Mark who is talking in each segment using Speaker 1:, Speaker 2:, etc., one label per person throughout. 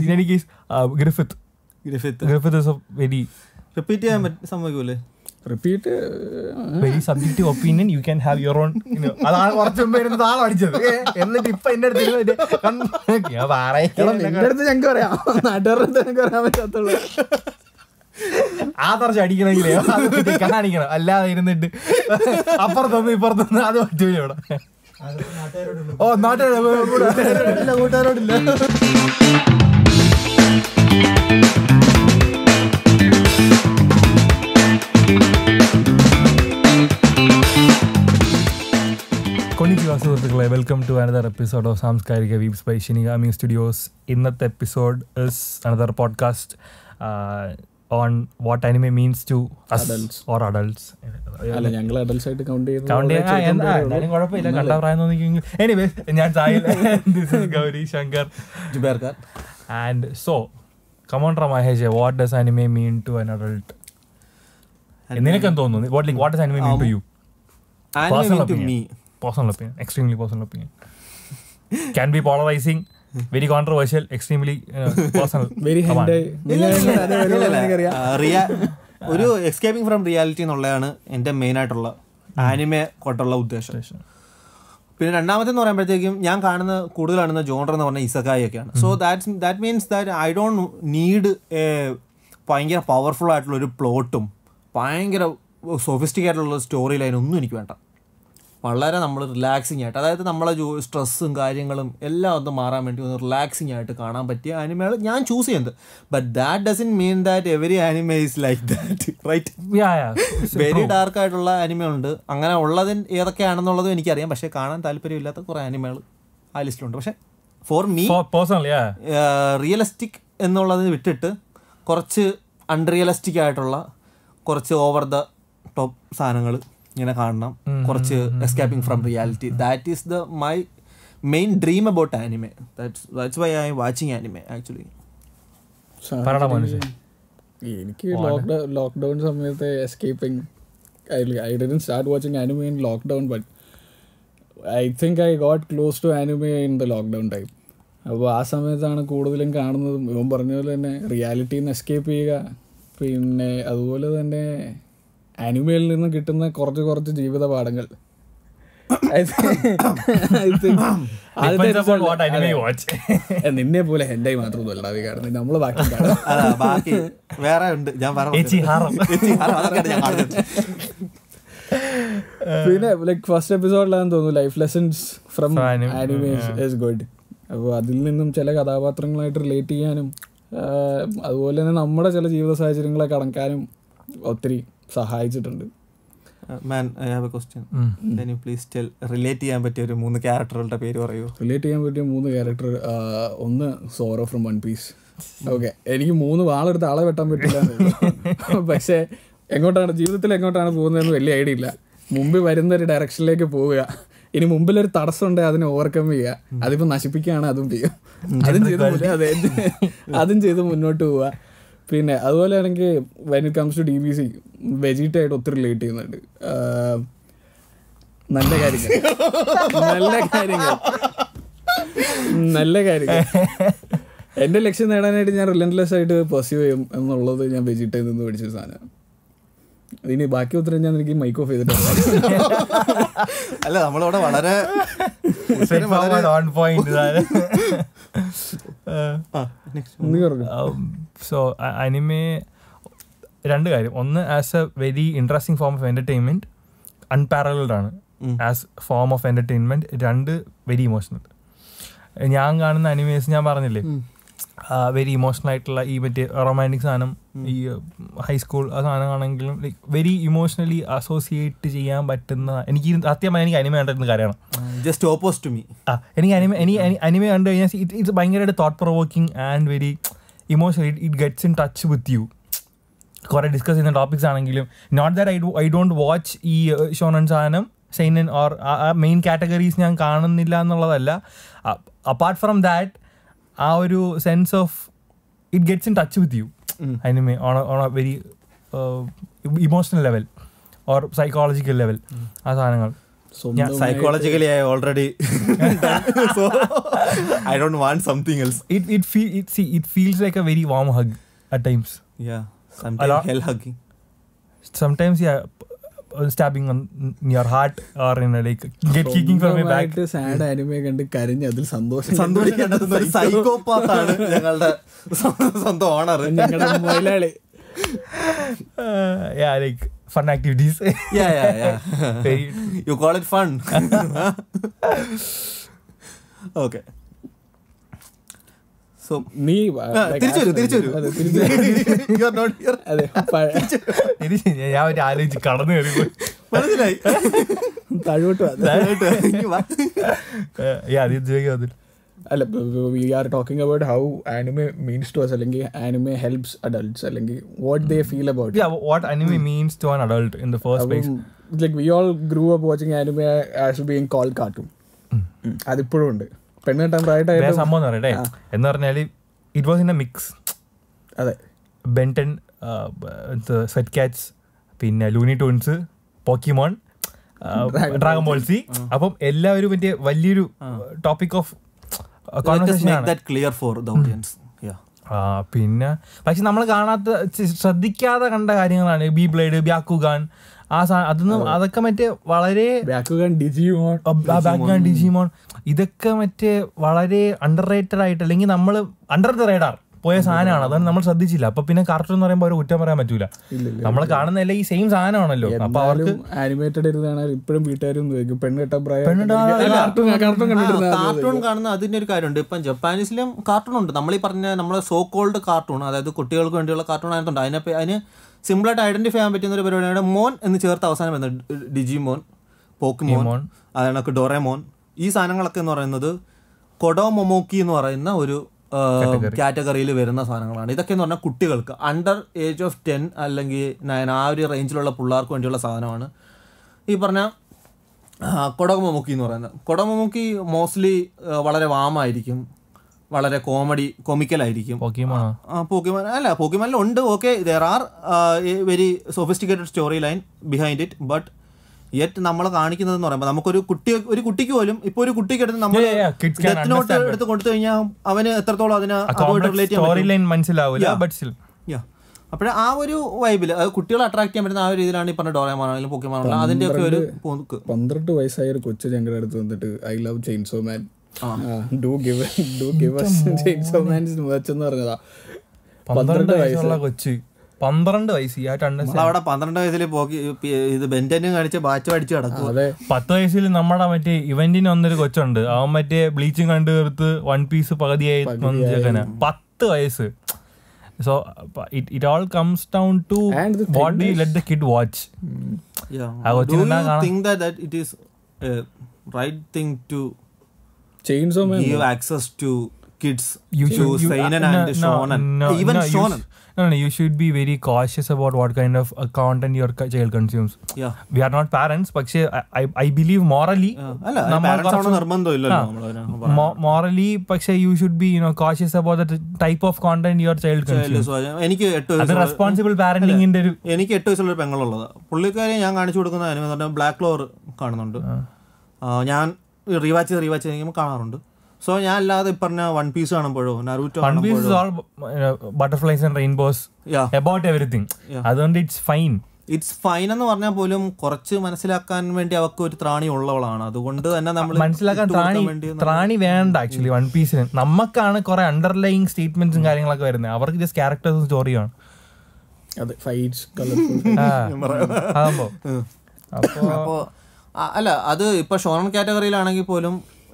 Speaker 1: In any Griffith Griffith Griffith is very repeat ചെയ്യാൻ പറ്റും സംഭവിക്കൂലേ repeat very subjective opinion you can have your own അതാണ് കുറച്ച് മുമ്പ് ഇരുന്ന് അടിച്ചത് എന്നിട്ട് ഇപ്പൊ എന്റെ അടുത്ത്
Speaker 2: ഞങ്ങൾക്ക് പറയാം നാട്ടുകാരുടെ അടുത്ത് ഞങ്ങൾക്ക് പറയാൻ പറ്റാത്തുള്ളൂ
Speaker 1: ആദർശം അടിക്കണമെങ്കിലേ അത് കാണിക്കണം അല്ലാതെ ഇരുന്നിട്ട് അപ്പുറത്തൊന്ന് ഇപ്പുറത്തൊന്ന് അത് പറ്റൂല ഇവിടെ ഓ നാട്ടുകാരോട് കൂട്ടുകാരോടില്ല കൂട്ടുകാരെ welcome to another episode of സാംസ്കാരിക വീപ്സ് ബൈ ഷിനിഗാമി സ്റ്റുഡിയോസ് ഇന്നത്തെ episode is another podcast on what anime means to
Speaker 2: or adults അല്ല
Speaker 1: തോന്നുന്നു personal opinion, extremely personal opinion. Can be polarizing, very controversial extremely personal
Speaker 3: ഒരു escaping from reality എന്നുള്ളതാണ് എൻ്റെ main ആയിട്ടുള്ള anime കൊണ്ടുള്ള ഉദ്ദേശം പിന്നെ രണ്ടാമത്തെ എന്ന് പറയുമ്പോഴത്തേക്കും ഞാൻ കാണുന്ന കൂടുതൽ കാണുന്ന ജോണർ എന്ന് പറഞ്ഞ isekai so that that means that I don't need a ഭയങ്കര പവർഫുൾ ആയിട്ടുള്ള ഒരു പ്ലോട്ടും ഭയങ്കര സോഫിസ്റ്റിക് ആയിട്ടുള്ള സ്റ്റോറി ലൈനൊന്നും ഒന്നും എനിക്ക് വേണ്ട വളരെ നമ്മൾ റിലാക്സിങ് ആയിട്ട് അതായത് നമ്മളെ ജോ സ്ട്രെസ്സും കാര്യങ്ങളും എല്ലാം ഒന്ന് മാറാൻ വേണ്ടി ഒന്ന് റിലാക്സിങ് ആയിട്ട് കാണാൻ പറ്റിയ ആനിമകൾ ഞാൻ ചൂസ് ചെയ്യുന്നത് but that doesn't mean that every anime is like that right very dark ആയിട്ടുള്ള ആനിമ ഉണ്ട് അങ്ങനെ ഉള്ളതിൻ ഏതൊക്കെയാണെന്നുള്ളതും എനിക്കറിയാം പക്ഷേ കാണാൻ താല്പര്യമില്ലാത്ത കുറേ ആനിമകൾ ആ ലിസ്റ്റിലുണ്ട് പക്ഷേ ഫോർ മീ റിയലിസ്റ്റിക് എന്നുള്ളത് വിട്ടിട്ട് കുറച്ച് അൺറിയലിസ്റ്റിക് ആയിട്ടുള്ള കുറച്ച് ഓവർ ദ ടോപ്പ് സാധനങ്ങൾ ഇങ്ങനെ കാണണം കുറച്ച് escaping from reality that is the my main dream about anime that's why I watching anime actually
Speaker 2: എനിക്ക് ലോക്ക്ഡൗൺ ലോക്ക്ഡൗൺ സമയത്ത് escaping I I didn't start watching anime in lockdown but I think I got close to anime in the lockdown time അപ്പോൾ ആ സമയത്താണ് കൂടുതലും കാണുന്നതും ഇവൻ പറഞ്ഞ പോലെ തന്നെ റിയാലിറ്റിയിൽ നിന്ന് എസ്കേപ്പ് ചെയ്യുക പിന്നെ അതുപോലെ തന്നെ അനിമയിൽ നിന്ന് കിട്ടുന്ന കുറച്ച് കുറച്ച് ജീവിത പാഠങ്ങൾ നിന്നെ പോലെ എന്റെ മാത്രമൊന്നുമല്ല കാരണം നമ്മൾ ബാക്കി ബാക്കി വേറെ ഉണ്ട് ഞാൻ പിന്നെ ലൈക് ഫസ്റ്റ് എപ്പിസോഡിലാണെന്ന് തോന്നുന്നു life lessons from animes is good അപ്പോൾ അതിൽ നിന്നും ചില കഥാപാത്രങ്ങളായിട്ട് റിലേറ്റ് ചെയ്യാനും അതുപോലെ തന്നെ നമ്മുടെ ചില ജീവിത സാഹചര്യങ്ങളെ കടക്കാനും ഒത്തിരി സഹായിച്ചിട്ടുണ്ട് റിലേറ്റ് uh, ചെയ്യാൻ
Speaker 3: പറ്റിയ ഒരു മൂന്ന് ക്യാരക്ടറുകളുടെ പേര്
Speaker 2: ചെയ്യാൻ പറ്റിയ മൂന്ന് ക്യാരക്ടർ uh, ഒന്ന് Zoro from One Piece okay എനിക്ക് മൂന്ന് വാളെടുത്ത് ആളെ വെട്ടാൻ പറ്റില്ല പക്ഷേ എങ്ങോട്ടാണ് ജീവിതത്തിൽ എങ്ങോട്ടാണ് പോകുന്നതെന്ന് വലിയ ഐഡിയ ഇല്ല മുമ്പിൽ വരുന്ന ഒരു ഡയറക്ഷനിലേക്ക് പോവുക ഇനി മുമ്പിൽ ഒരു തടസ്സം ഉണ്ടെങ്കിൽ അതിനെ ഓവർകം ചെയ്യുക അതിപ്പോ നശിപ്പിക്കുകയാണ് അതും ചെയ്യും അതും ചെയ്ത് അതും ചെയ്ത് മുന്നോട്ട് പോവുക പിന്നെ അതുപോലെ ആണെങ്കിൽ when it comes to D B C വെജിറ്റായിട്ട് ഒത്തിരി റിലേറ്റ് ചെയ്യുന്നുണ്ട് നല്ല കാര്യങ്ങൾ
Speaker 4: നല്ല കാര്യങ്ങൾ
Speaker 2: നല്ല കാര്യങ്ങൾ എന്റെ ലക്ഷ്യം നേടാനായിട്ട് ഞാൻ റിലൻലെസ് ആയിട്ട് പെർസ്യൂ ചെയ്യും എന്നുള്ളത് ഞാൻ വെജിറ്റയിൽ നിന്ന് പഠിച്ച സാധനം ഇനി ബാക്കി ഉത്തരം ഞാൻ എനിക്ക് മൈക്ക് ഓഫ് ചെയ്തിട്ടുണ്ട് അല്ല നമ്മളവിടെ വളരെ
Speaker 1: സോ അനിമേ um, രണ്ട് കാര്യം ഒന്ന് as a very interesting form of entertainment unparalleled ആണ് ആസ് ഫോം ഓഫ് എൻ്റർടൈൻമെൻറ്റ് രണ്ട് വെരി ഇമോഷണൽ ഞാൻ കാണുന്ന അനിമേസ് ഞാൻ പറഞ്ഞില്ലേ വെരി ഇമോഷണൽ ആയിട്ടുള്ള ഈ മറ്റേ റൊമാൻറ്റിക് സാധനം ഈ ഹൈസ്കൂൾ ആ സാധനമാണെങ്കിലും ലൈക്ക് വെരി ഇമോഷണലി അസോസിയേറ്റ് ചെയ്യാൻ പറ്റുന്ന എനിക്ക് സത്യമായി എനിക്ക് അനിമ കണ്ടിരുന്ന കാര്യമാണ് ജസ്റ്റ് ടു മീ ആ എനിക്ക് അനിമ എനിക്ക് അനിമ കണ്ടു കഴിഞ്ഞാൽ ഇറ്റ് ഇറ്റ്സ് ഭയങ്കരമായിട്ട് thought provoking and very emotionally it gets in touch with you കുറേ ഡിസ്കസ് ചെയ്യുന്ന ടോപ്പിക്സ് ആണെങ്കിലും not that I I don't watch ഈ ഷോണൻ സാധനം seinen or uh main categories ഞാൻ കാണുന്നില്ല എന്നുള്ളതല്ല അപ്പാർട്ട് ഫ്രം ദാറ്റ് ആ ഒരു sense of it gets in touch with you mm. anime on a, very uh, emotional level or psychological level. Yeah, mm. Psychologically, I already. so, I don't want something else. It it feel it see it feels like a very warm hug at times. Yeah, sometimes hell hugging. Sometimes yeah. Stabbing your heart or like get kicking from your back
Speaker 2: sad അനിമയെ കണ്ട് കരഞ്ഞ് അതിൽ സന്തോഷം സന്തോഷിക്കേണ്ടത് സൈക്കോപാത്താണ് ഞങ്ങളുടെ
Speaker 3: സ്വന്തം owner ഞങ്ങളുടെ മുതലാളി yeah
Speaker 1: like fun activities yeah yeah yeah you call it fun
Speaker 3: okay so നീ
Speaker 2: ഞാൻ ആലോചിച്ച് കടന്നു കയറി അല്ല we are talking about how anime means to us അല്ലെങ്കിൽ ആനിമെ ഹെൽപ്സ് അഡൾട്ട്സ് അല്ലെങ്കിൽ what they feel about what anime means
Speaker 1: to an adult in the first place
Speaker 2: like we all grew up watching anime as being call cartoon അതിപ്പോഴും ഉണ്ട് സംഭവം എന്ന് പറയട്ടെ
Speaker 1: എന്ന് പറഞ്ഞാൽ it was in a mix അതെ Ben ten സെറ്റ് Kats പിന്നെ Looney Tunes Pokemon Dragon Ball Z അപ്പം എല്ലാവരും മറ്റേ വലിയൊരു topic of clear for audience പിന്നെ പക്ഷെ നമ്മൾ കാണാത്ത ശ്രദ്ധിക്കാതെ കണ്ട കാര്യങ്ങളാണ് ബി ബ്ലേഡ് ബ്യാക്കുഗാൻ ആ സാ അതൊന്നും അതൊക്കെ മറ്റേ വളരെ ഡിജിമോൺ ഡിജിമോൺ ഇതൊക്കെ മറ്റേ വളരെ അണ്ടർ റേറ്റഡ് ആയിട്ട് അല്ലെങ്കിൽ നമ്മൾ അണ്ടർ ദ റേഡാർ പോയ സാധനമാണ് അതാണ് നമ്മൾ ശ്രദ്ധിച്ചില്ല അപ്പൊ പിന്നെ കാർട്ടൂൺ എന്ന് പറയുമ്പോൾ അവർ കുറ്റം പറയാൻ പറ്റൂല നമ്മൾ കാണുന്ന ഈ
Speaker 2: സെയിം സാധനമാണല്ലോ അപ്പൊ അവർക്ക് ആനിമേറ്റഡ് ഇപ്പോഴും വീട്ടുകാരും കാർട്ടൂൺ കാണുന്ന
Speaker 3: അതിന്റെ ഒരു കാര്യമുണ്ട് ഇപ്പൊ ജപ്പാനീസിലും കാർട്ടൂൺ ഉണ്ട് നമ്മൾ ഈ പറഞ്ഞ നമ്മളെ സോ കോൾഡ് കാർട്ടൂൺ അതായത് കുട്ടികൾക്ക് വേണ്ടിയുള്ള കാർട്ടൂൺ ആയതുകൊണ്ട് അതിനെ അതിന് സിമ്പിളായിട്ട് ഐഡന്റിഫൈ ചെയ്യാൻ പറ്റുന്ന ഒരു പരിപാടിയാണ് മോൻ എന്ന് ചേർത്ത് അവസാനം വരുന്നത് ഡിജിമോൻ പോക്കിമോൻ അതാണ് മോൻ ഈ സാധനങ്ങളൊക്കെ എന്ന് പറയുന്നത് കൊടോ മൊമോക്കി എന്ന് പറയുന്ന ഒരു കാറ്റഗറിയിൽ വരുന്ന സാധനങ്ങളാണ് ഇതൊക്കെ എന്ന് പറഞ്ഞാൽ കുട്ടികൾക്ക് അണ്ടർ ഏജ് ഓഫ് ടെൻ അല്ലെങ്കിൽ നയൻ ആ ഒരു റേഞ്ചിലുള്ള പിള്ളേർക്ക് വേണ്ടിയുള്ള സാധനമാണ് ഈ പറഞ്ഞ കൊടകമമുക്കി എന്ന് പറയുന്നത് കൊടകമമുക്കി മോസ്റ്റ്ലി വളരെ വാമായിരിക്കും വളരെ കോമഡി കൊമിക്കലായിരിക്കും പോക്കിമാൻ അല്ല പോക്കിമാനിലുണ്ട് ഉണ്ട് okay there are very sophisticated story line behind it but yet നമ്മൾ കാണിക്കുന്നത് എന്ന് പറയുമ്പോൾ നമുക്കൊരു കുട്ടി ഒരു കുട്ടിക്ക് പോലും ഇപ്പൊ ഒരു കുട്ടിക്ക് എടുത്ത് നമ്മൾ ഡെത്ത് നോട്ട് എടുത്ത് കൊടുത്തു കഴിഞ്ഞാൽ അവന് എത്രത്തോളം അതിന് റിലേറ്റ്
Speaker 2: മനസ്സിലാവില്ല
Speaker 3: അപ്പോഴേ ആ ഒരു വൈബിൽ കുട്ടികളെ അട്രാക്ട് ചെയ്യാൻ പറ്റുന്ന ആ ഒരു രീതിയിലാണ് ഈ പറഞ്ഞ ഡോറയമാണോ അല്ലെങ്കിൽ പൊക്കിമാണോ അതിന്റെ ഒക്കെ ഒരു
Speaker 2: പന്ത്രണ്ട് വയസ്സായ ഒരു കൊച്ചു ഞങ്ങളുടെ അടുത്ത് വന്നിട്ട് I love Chainsaw Man do give do give Chainsaw Man എന്ന് പറഞ്ഞതാ പന്ത്രണ്ട് വയസ്സുള്ള
Speaker 1: കൊച്ചു പന്ത്രണ്ട് വയസ്സ് ആ അവിടെ പന്ത്രണ്ട്
Speaker 3: വയസ്സിൽ പോക്കി ഇത് ബെന്റനും കാണിച്ച് ബാച്ച് അടിച്ചു കിടക്കും
Speaker 1: പത്ത് വയസ്സിൽ നമ്മുടെ മറ്റേ ഇവന്റിന് വന്നൊരു കൊച്ചുണ്ട് അവൻ മറ്റേ ബ്ലീച്ചിങ് കണ്ടു തീർത്ത് വൺ പീസ് പകുതിയായി പത്ത് വയസ്സ് so it it all comes down to what let the kid watch uh
Speaker 3: is right thing to access to kids you and even
Speaker 1: no, you should be very cautious about what kind of of uh, content your child consumes. Yeah. We are not പക്ഷേ I believe morally morally പക്ഷേ you should be you know cautious about the type of content your child എനിക്ക് responsible പാരന്റിംഗിന്റെ ഒരു
Speaker 3: എനിക്ക് എട്ട് വയസ്സുള്ള പെങ്ങളുള്ളത് പുള്ളിക്കാരെ ഞാൻ കാണിച്ചു കൊടുക്കുന്ന ബ്ലാക്ക് ഫ്ലോർ കാണുന്നുണ്ട് ഞാൻ റീവാച്ച് റീവാച്ച് കാണാറുണ്ട് സോ ഞാൻ അല്ലാതെ പറഞ്ഞ വൺ പീസ് കാണുമ്പോഴോ Naruto
Speaker 1: butterflies and rainbows about everything അതുകൊണ്ട് ഇറ്റ്സ് ഫൈൻ ഇറ്റ്സ്
Speaker 3: ഫൈൻ എന്ന് പറഞ്ഞാൽ പോലും കുറച്ച് മനസ്സിലാക്കാൻ വേണ്ടി അവർക്ക് ഒരു ത്രാണി ഉള്ളവളാണ് അതുകൊണ്ട് തന്നെ നമ്മൾ മനസ്സിലാക്കാൻ
Speaker 1: ത്രാണി ത്രാണി വേണ്ട ആക്ച്വലി വൺ പീസിന് നമുക്കാണ് കുറെ അണ്ടർലൈങ് സ്റ്റേറ്റ്മെന്റ്സും കാര്യങ്ങളൊക്കെ വരുന്നത് അവർക്ക് ജസ്റ്റ് ക്യാരക്ടേഴ്സും സ്റ്റോറിയാണ്
Speaker 2: ഫൈറ്റ്സ്
Speaker 3: അപ്പോ അല്ല അത് ഇപ്പൊ ഷോണൻ കാറ്റഗറിയിലാണെങ്കിൽ പോലും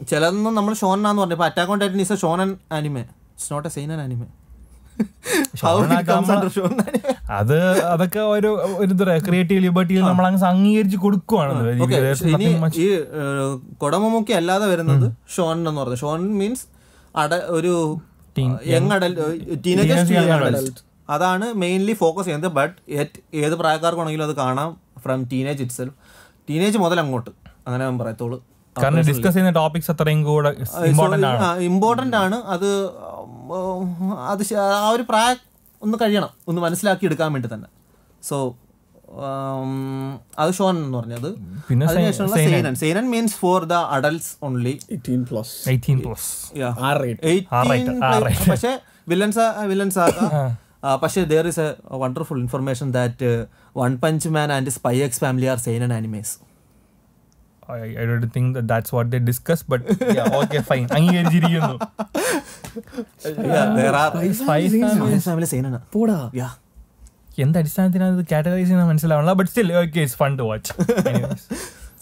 Speaker 3: ചിലതൊന്നും നമ്മൾ ഷോനാന്ന് പറഞ്ഞപ്പോൾ Attack on Titan is a shonen anime it's not a seinen an anime
Speaker 1: അത് അതൊക്കെ ഒരു എന്താ പറയാ ക്രിയേറ്റീവ് ലിബർട്ടിയിൽ നമ്മൾ അങ്ങ് അംഗീകരിച്ച് കൊടുക്കുവാണ് ഈ കൊടമമുക്കി
Speaker 3: അല്ലാതെ വരുന്നത് ഷോൺ എന്ന് പറഞ്ഞു ഷോൺ മീൻസ് അട ഒരു യങ് ടീനേജ് അതാണ് മെയിൻലി ഫോക്കസ് ചെയ്യുന്നത് ബട്ട് ഏത് പ്രായക്കാർക്കാണെങ്കിലും അത് കാണാം ഫ്രം ടീനേജ് ഇറ്റ്സെൽഫ് ടീനേജ് മുതൽ അങ്ങോട്ട് അങ്ങനെ പറയത്തോളൂ കാരണം ഡിസ്കസ്
Speaker 1: ചെയ്യുന്ന ടോപ്പിക്സ് അത്രയും കൂടെ ഇമ്പോർട്ടന്റ് ആണ്
Speaker 3: ഇമ്പോർട്ടന്റ് ആണ് അത് അത് ആ ഒരു പ്രായ ഒന്ന് കഴിയണം ഒന്ന് മനസ്സിലാക്കി എടുക്കാൻ വേണ്ടി തന്നെ സോ അത് ഷോൺ എന്ന് പറഞ്ഞത് പിന്നെ means for the adults only പക്ഷേ വില്ലൻസ് വില്ലൻസ് പക്ഷേ there is a wonderful information that One Punch Man
Speaker 1: and Spy X Family are seinen and animes I that's what they discuss but okay fine അംഗീകരിച്ചിരിക്കുന്നു എന്ത് അടിസ്ഥാനത്തിനാണ് categorize ചെയ്യുന്നത് മനസ്സിലാവണല്ലോ but still okay it's fun to watch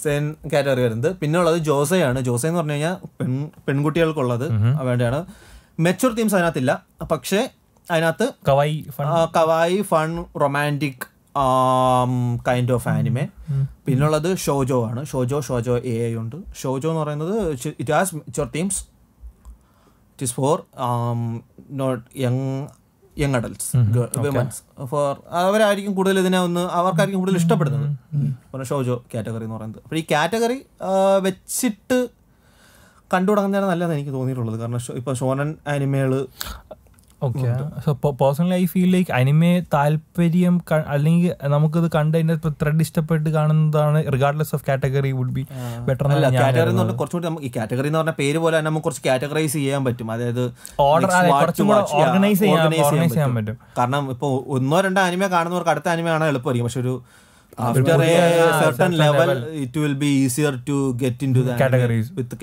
Speaker 3: same category വരുന്നത് പിന്നെ ഉള്ളത് ജോസയാണ് ജോസ എന്ന് പറഞ്ഞു കഴിഞ്ഞാൽ പെൺ പെൺകുട്ടികൾക്കുള്ളത് വേണ്ടിയാണ് മെച്ചൂർ തീംസ് അതിനകത്തില്ല പക്ഷേ അതിനകത്ത് kawaii fun romantic kind of anime പിന്നുള്ളത് ഷോജോ ആണ് ഷോജോ ഷോജോ എ ഐ ഉണ്ട് ഷോജോ എന്ന് പറയുന്നത് it has mature themes it is for not young young adults womens for അവരായിരിക്കും കൂടുതൽ ഇതിനെ ഒന്ന് അവർക്കായിരിക്കും കൂടുതൽ ഇഷ്ടപ്പെടുന്നത് ഷോജോ കാറ്റഗറി എന്ന് പറയുന്നത് അപ്പോൾ ഈ കാറ്റഗറി വെച്ചിട്ട് കണ്ടു തുടങ്ങുന്നതാണ് നല്ലതെന്ന് എനിക്ക് തോന്നിയിട്ടുള്ളത് കാരണം ഇപ്പോൾ ഷോനൻ ആനിമേള് okay
Speaker 1: so personally I feel like anime താല്പര്യം അല്ലെങ്കിൽ നമുക്കത് കണ്ട് അതിന്റെ ത്രെഡ് ഇഷ്ടപ്പെട്ട് കാണുന്നതാണ് regardless of category would be better അല്ല കാറ്റഗറി എന്ന് പറഞ്ഞാൽ കുറച്ചുകൂടി
Speaker 3: നമുക്ക് ഈ കാറ്റഗറി എന്ന് പേര് പോലെ തന്നെ നമുക്ക് കുറച്ച് കാറ്റഗറൈസ് ചെയ്യാൻ പറ്റും അതായത് ഓർഡർ ഓർഗനൈസ് ചെയ്യാൻ പറ്റും കാരണം ഇപ്പോൾ ഒന്നോ രണ്ടോ അനിമ കാണുന്നവർക്ക് അടുത്ത അനിമ കാണാൻ എളുപ്പമായിരിക്കും പക്ഷെ ഒരു after a certain level, it will be easier to get into the categories with the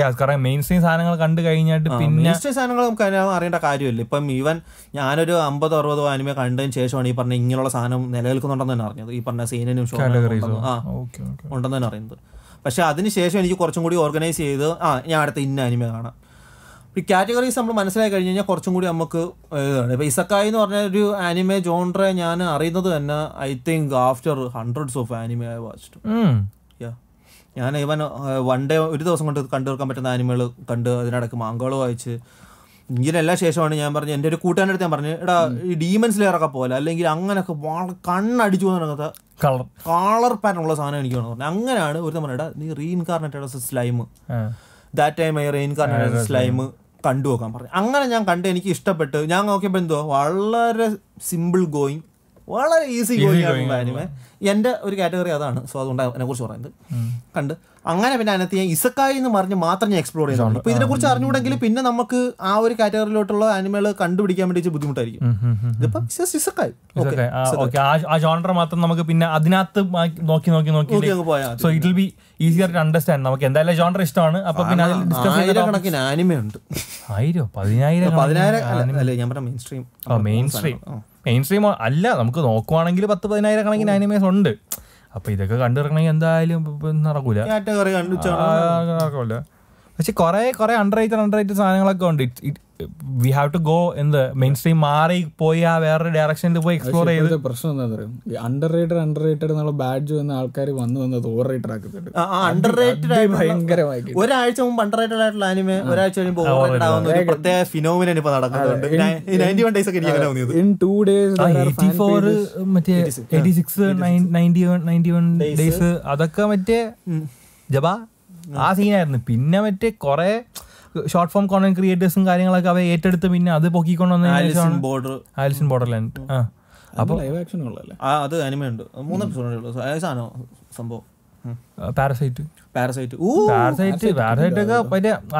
Speaker 1: യാസ് കാരണം മെയിൻ സ്ട്രീം സാധനങ്ങൾ കണ്ടു കഴിഞ്ഞിട്ട് പിന്നെ മെയിൻ
Speaker 3: സാധനങ്ങൾ നമുക്ക് അറിയേണ്ട കാര്യമില്ല ഇപ്പം ഈവൻ ഞാനൊരു അമ്പത് അറുപതോ ആനിമ കണ്ടതിന് ശേഷമാണ് ഈ പറഞ്ഞ ഇങ്ങനെയുള്ള സാധനം നിലനിൽക്കുന്നുണ്ടെന്ന് തന്നെ അറിഞ്ഞത് ഈ പറഞ്ഞ സീനും ഉണ്ടെന്ന് തന്നെ അറിയുന്നത് പക്ഷെ അതിനുശേഷം എനിക്ക് കുറച്ചും കൂടി ഓർഗനൈസ് ചെയ്ത് ആ ഞാൻ അടുത്ത ഇന്ന അനിമ കാണാം ഈ കാറ്റഗറീസ് നമ്മൾ മനസ്സിലാക്കി കഴിഞ്ഞ് കഴിഞ്ഞാൽ കുറച്ചും കൂടി നമുക്ക് ഇതാണ് ഇപ്പോൾ ഇസക്കായി എന്ന് പറഞ്ഞ ഒരു ആനിമെ ജോൺറെ ഞാൻ അറിയുന്നത് തന്നെ I think after hundreds of anime I watched ഞാൻ ഇവൻ വൺ ഡേ ഒരു ദിവസം കൊണ്ട് കണ്ടു തീർക്കാൻ പറ്റുന്ന ആനിമകൾ കണ്ട് അതിനിടയ്ക്ക് മാങ്കോള് വായിച്ച് ഇതിനെല്ലാം ശേഷമാണ് ഞാൻ പറഞ്ഞു എൻ്റെ ഒരു കൂട്ടുകാരൻ്റെ അടുത്ത് ഞാൻ പറഞ്ഞു എടാ ഈ ഡീമൻസ് ലെയറൊക്കെ പോലെ അല്ലെങ്കിൽ അങ്ങനെയൊക്കെ കണ്ണടിച്ചു പോകുന്ന കളർ കളർ പാറ്റേൺ ഉള്ള സാധനം എനിക്ക് പറഞ്ഞു അങ്ങനെയാണ് ഒരു പറഞ്ഞ എടാ നീ incarnated slime that time I reincarnation slime കണ്ടു നോക്കാൻ പറഞ്ഞു അങ്ങനെ ഞാൻ കണ്ട് എനിക്ക് ഇഷ്ടപ്പെട്ട് ഞാൻ നോക്കിയപ്പോൾ എന്തോ വളരെ സിമ്പിൾ ഗോയിങ് വളരെ ഈസി ഗോയിങ് ഒരു കാറ്റഗറി അതാണ് സോ അതുകൊണ്ട് കുറിച്ച് പറയുന്നത് കണ്ട് അങ്ങനെ പിന്നെ അതിനകത്ത് ഞാൻ ഇസക്കായി എന്ന് പറഞ്ഞ് മാത്രം ഞാൻ എക്സ്പ്ലോർ ചെയ്യുന്നുണ്ട് അപ്പോൾ ഇതിനെക്കുറിച്ച് അറിഞ്ഞുകൂടെങ്കിൽ പിന്നെ നമുക്ക് ആ ഒരു കാറ്റഗറിയിലോട്ടുള്ള ആനിമകൾ കണ്ടുപിടിക്കാൻ വേണ്ടി ബുദ്ധിമുട്ടായിരിക്കും
Speaker 1: ആ മാത്രം നമുക്ക് പിന്നെ അതിനകത്ത് നോക്കി നോക്കി നോക്കി so it be easier to understand നമുക്ക് എന്തായാലും ജോണർ ഇഷ്ടമാണ് അപ്പൊ പിന്നെ അതിൽ ഡിസ്കസ് കണക്കിന് ആനിമയുണ്ട് ആയിരം പതിനായിരം പതിനായിരം അല്ല ഞാൻ പറഞ്ഞ mainstream mainstream mainstream അല്ല നമുക്ക് നോക്കുവാണെങ്കിൽ പത്ത് പതിനായിരം കണക്കിന് ആനിമേസ് ഉണ്ട് അപ്പൊ ഇതൊക്കെ കണ്ടിറങ്ങണമെങ്കിൽ എന്തായാലും നടക്കൂല നടക്കൂല പക്ഷെ കുറെ കുറെ അണ്ടർ റേറ്റഡ് അണ്ടർ റേറ്റഡ് സാധനങ്ങളൊക്കെ ഉണ്ട് വി ഹാവ് ടു ഗോ എന്ത് മെയിൻ സ്ട്രീം മാറി പോയി ആ വേറൊരു ഡയറക്ഷനിൽ പോയി എക്സ്പ്ലോർ ചെയ്ത്
Speaker 2: പ്രശ്നം എന്താ പറയുക അണ്ടർ റേറ്റഡ് അണ്ടർ റേറ്റഡ് എന്നുള്ള ബാഡ്ജ് വന്ന ആൾക്കാർ വന്നു വന്നത് ഓവർ റേറ്റഡ് ആക്കുന്നുണ്ട് അണ്ടർ റേറ്റഡ് ആയി
Speaker 3: ഭയങ്കരമായി ഒരാഴ്ച മുമ്പ് അണ്ടർ റേറ്റഡ് ആയിട്ടുള്ള ആനിമെ ഒരാഴ്ച കഴിയുമ്പോൾ ഓവർ റേറ്റഡ് ആവുന്ന ഒരു പ്രത്യേക ഫിനോമിനൻ ഇപ്പൊ നടക്കുന്നുണ്ട് നയൻറ്റി വൺ ഡേയ്സ് ഒക്കെ എനിക്ക് തോന്നിയത്
Speaker 1: in two days eighty four മറ്റേ eighty six ninety one days അതൊക്കെ മറ്റേ ജബാ ആ സീനായിരുന്നു പിന്നെ മറ്റേ കുറെ ഷോർട്ട് ഫോം കോണ്ടന്റ് ക്രിയേറ്റേഴ്സും കാര്യങ്ങളൊക്കെ അവ ഏറ്റെടുത്ത് പിന്നെ അത് പൊക്കിക്കൊണ്ട് വന്ന ബോർഡർ ആലിസൺ ബോർഡർലാൻഡ് ആ അത് അനിമേ
Speaker 3: മൂന്ന് സംഭവം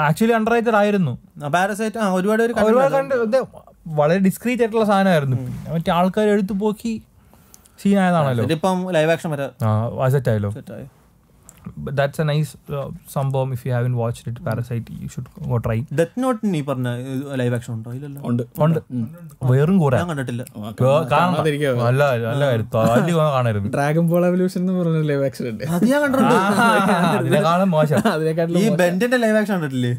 Speaker 1: ആക്ച്വലി വളരെ ഡിസ്ക്രീറ്റ് ആയിട്ടുള്ള സാധനമായിരുന്നു മറ്റേ ആൾക്കാർ എടുത്തു പോക്കി സീനായതാണല്ലോ ഇപ്പം ലൈവ് ആക്ഷൻ വരെ സെറ്റായല്ലോ സെറ്റായി that's a nice nice uh, സംഭവം if you haven't watched it parasite you should go try death note നീ പറഞ്ഞ ലൈവ് ആക്ഷൻ ഉണ്ടോ ഇല്ലല്ലോ ഉണ്ട്
Speaker 2: ഉണ്ട് വേറും കൂടെ ഞാൻ
Speaker 1: കണ്ടിട്ടില്ല അല്ല അല്ല ആദ്യം
Speaker 2: കാണായിരുന്നു ഡ്രാഗൺ ബോൾ എവല്യൂഷൻ എന്ന് പറഞ്ഞ ലൈവ് ആക്ഷൻ ഉണ്ട് അത് ഞാൻ കണ്ടിട്ടുണ്ട് അതിനെക്കാളും മോശം
Speaker 3: ഈ
Speaker 1: ബെൻഡിന്റെ ലൈവ് ആക്ഷൻ
Speaker 2: കണ്ടിട്ടില്ലേ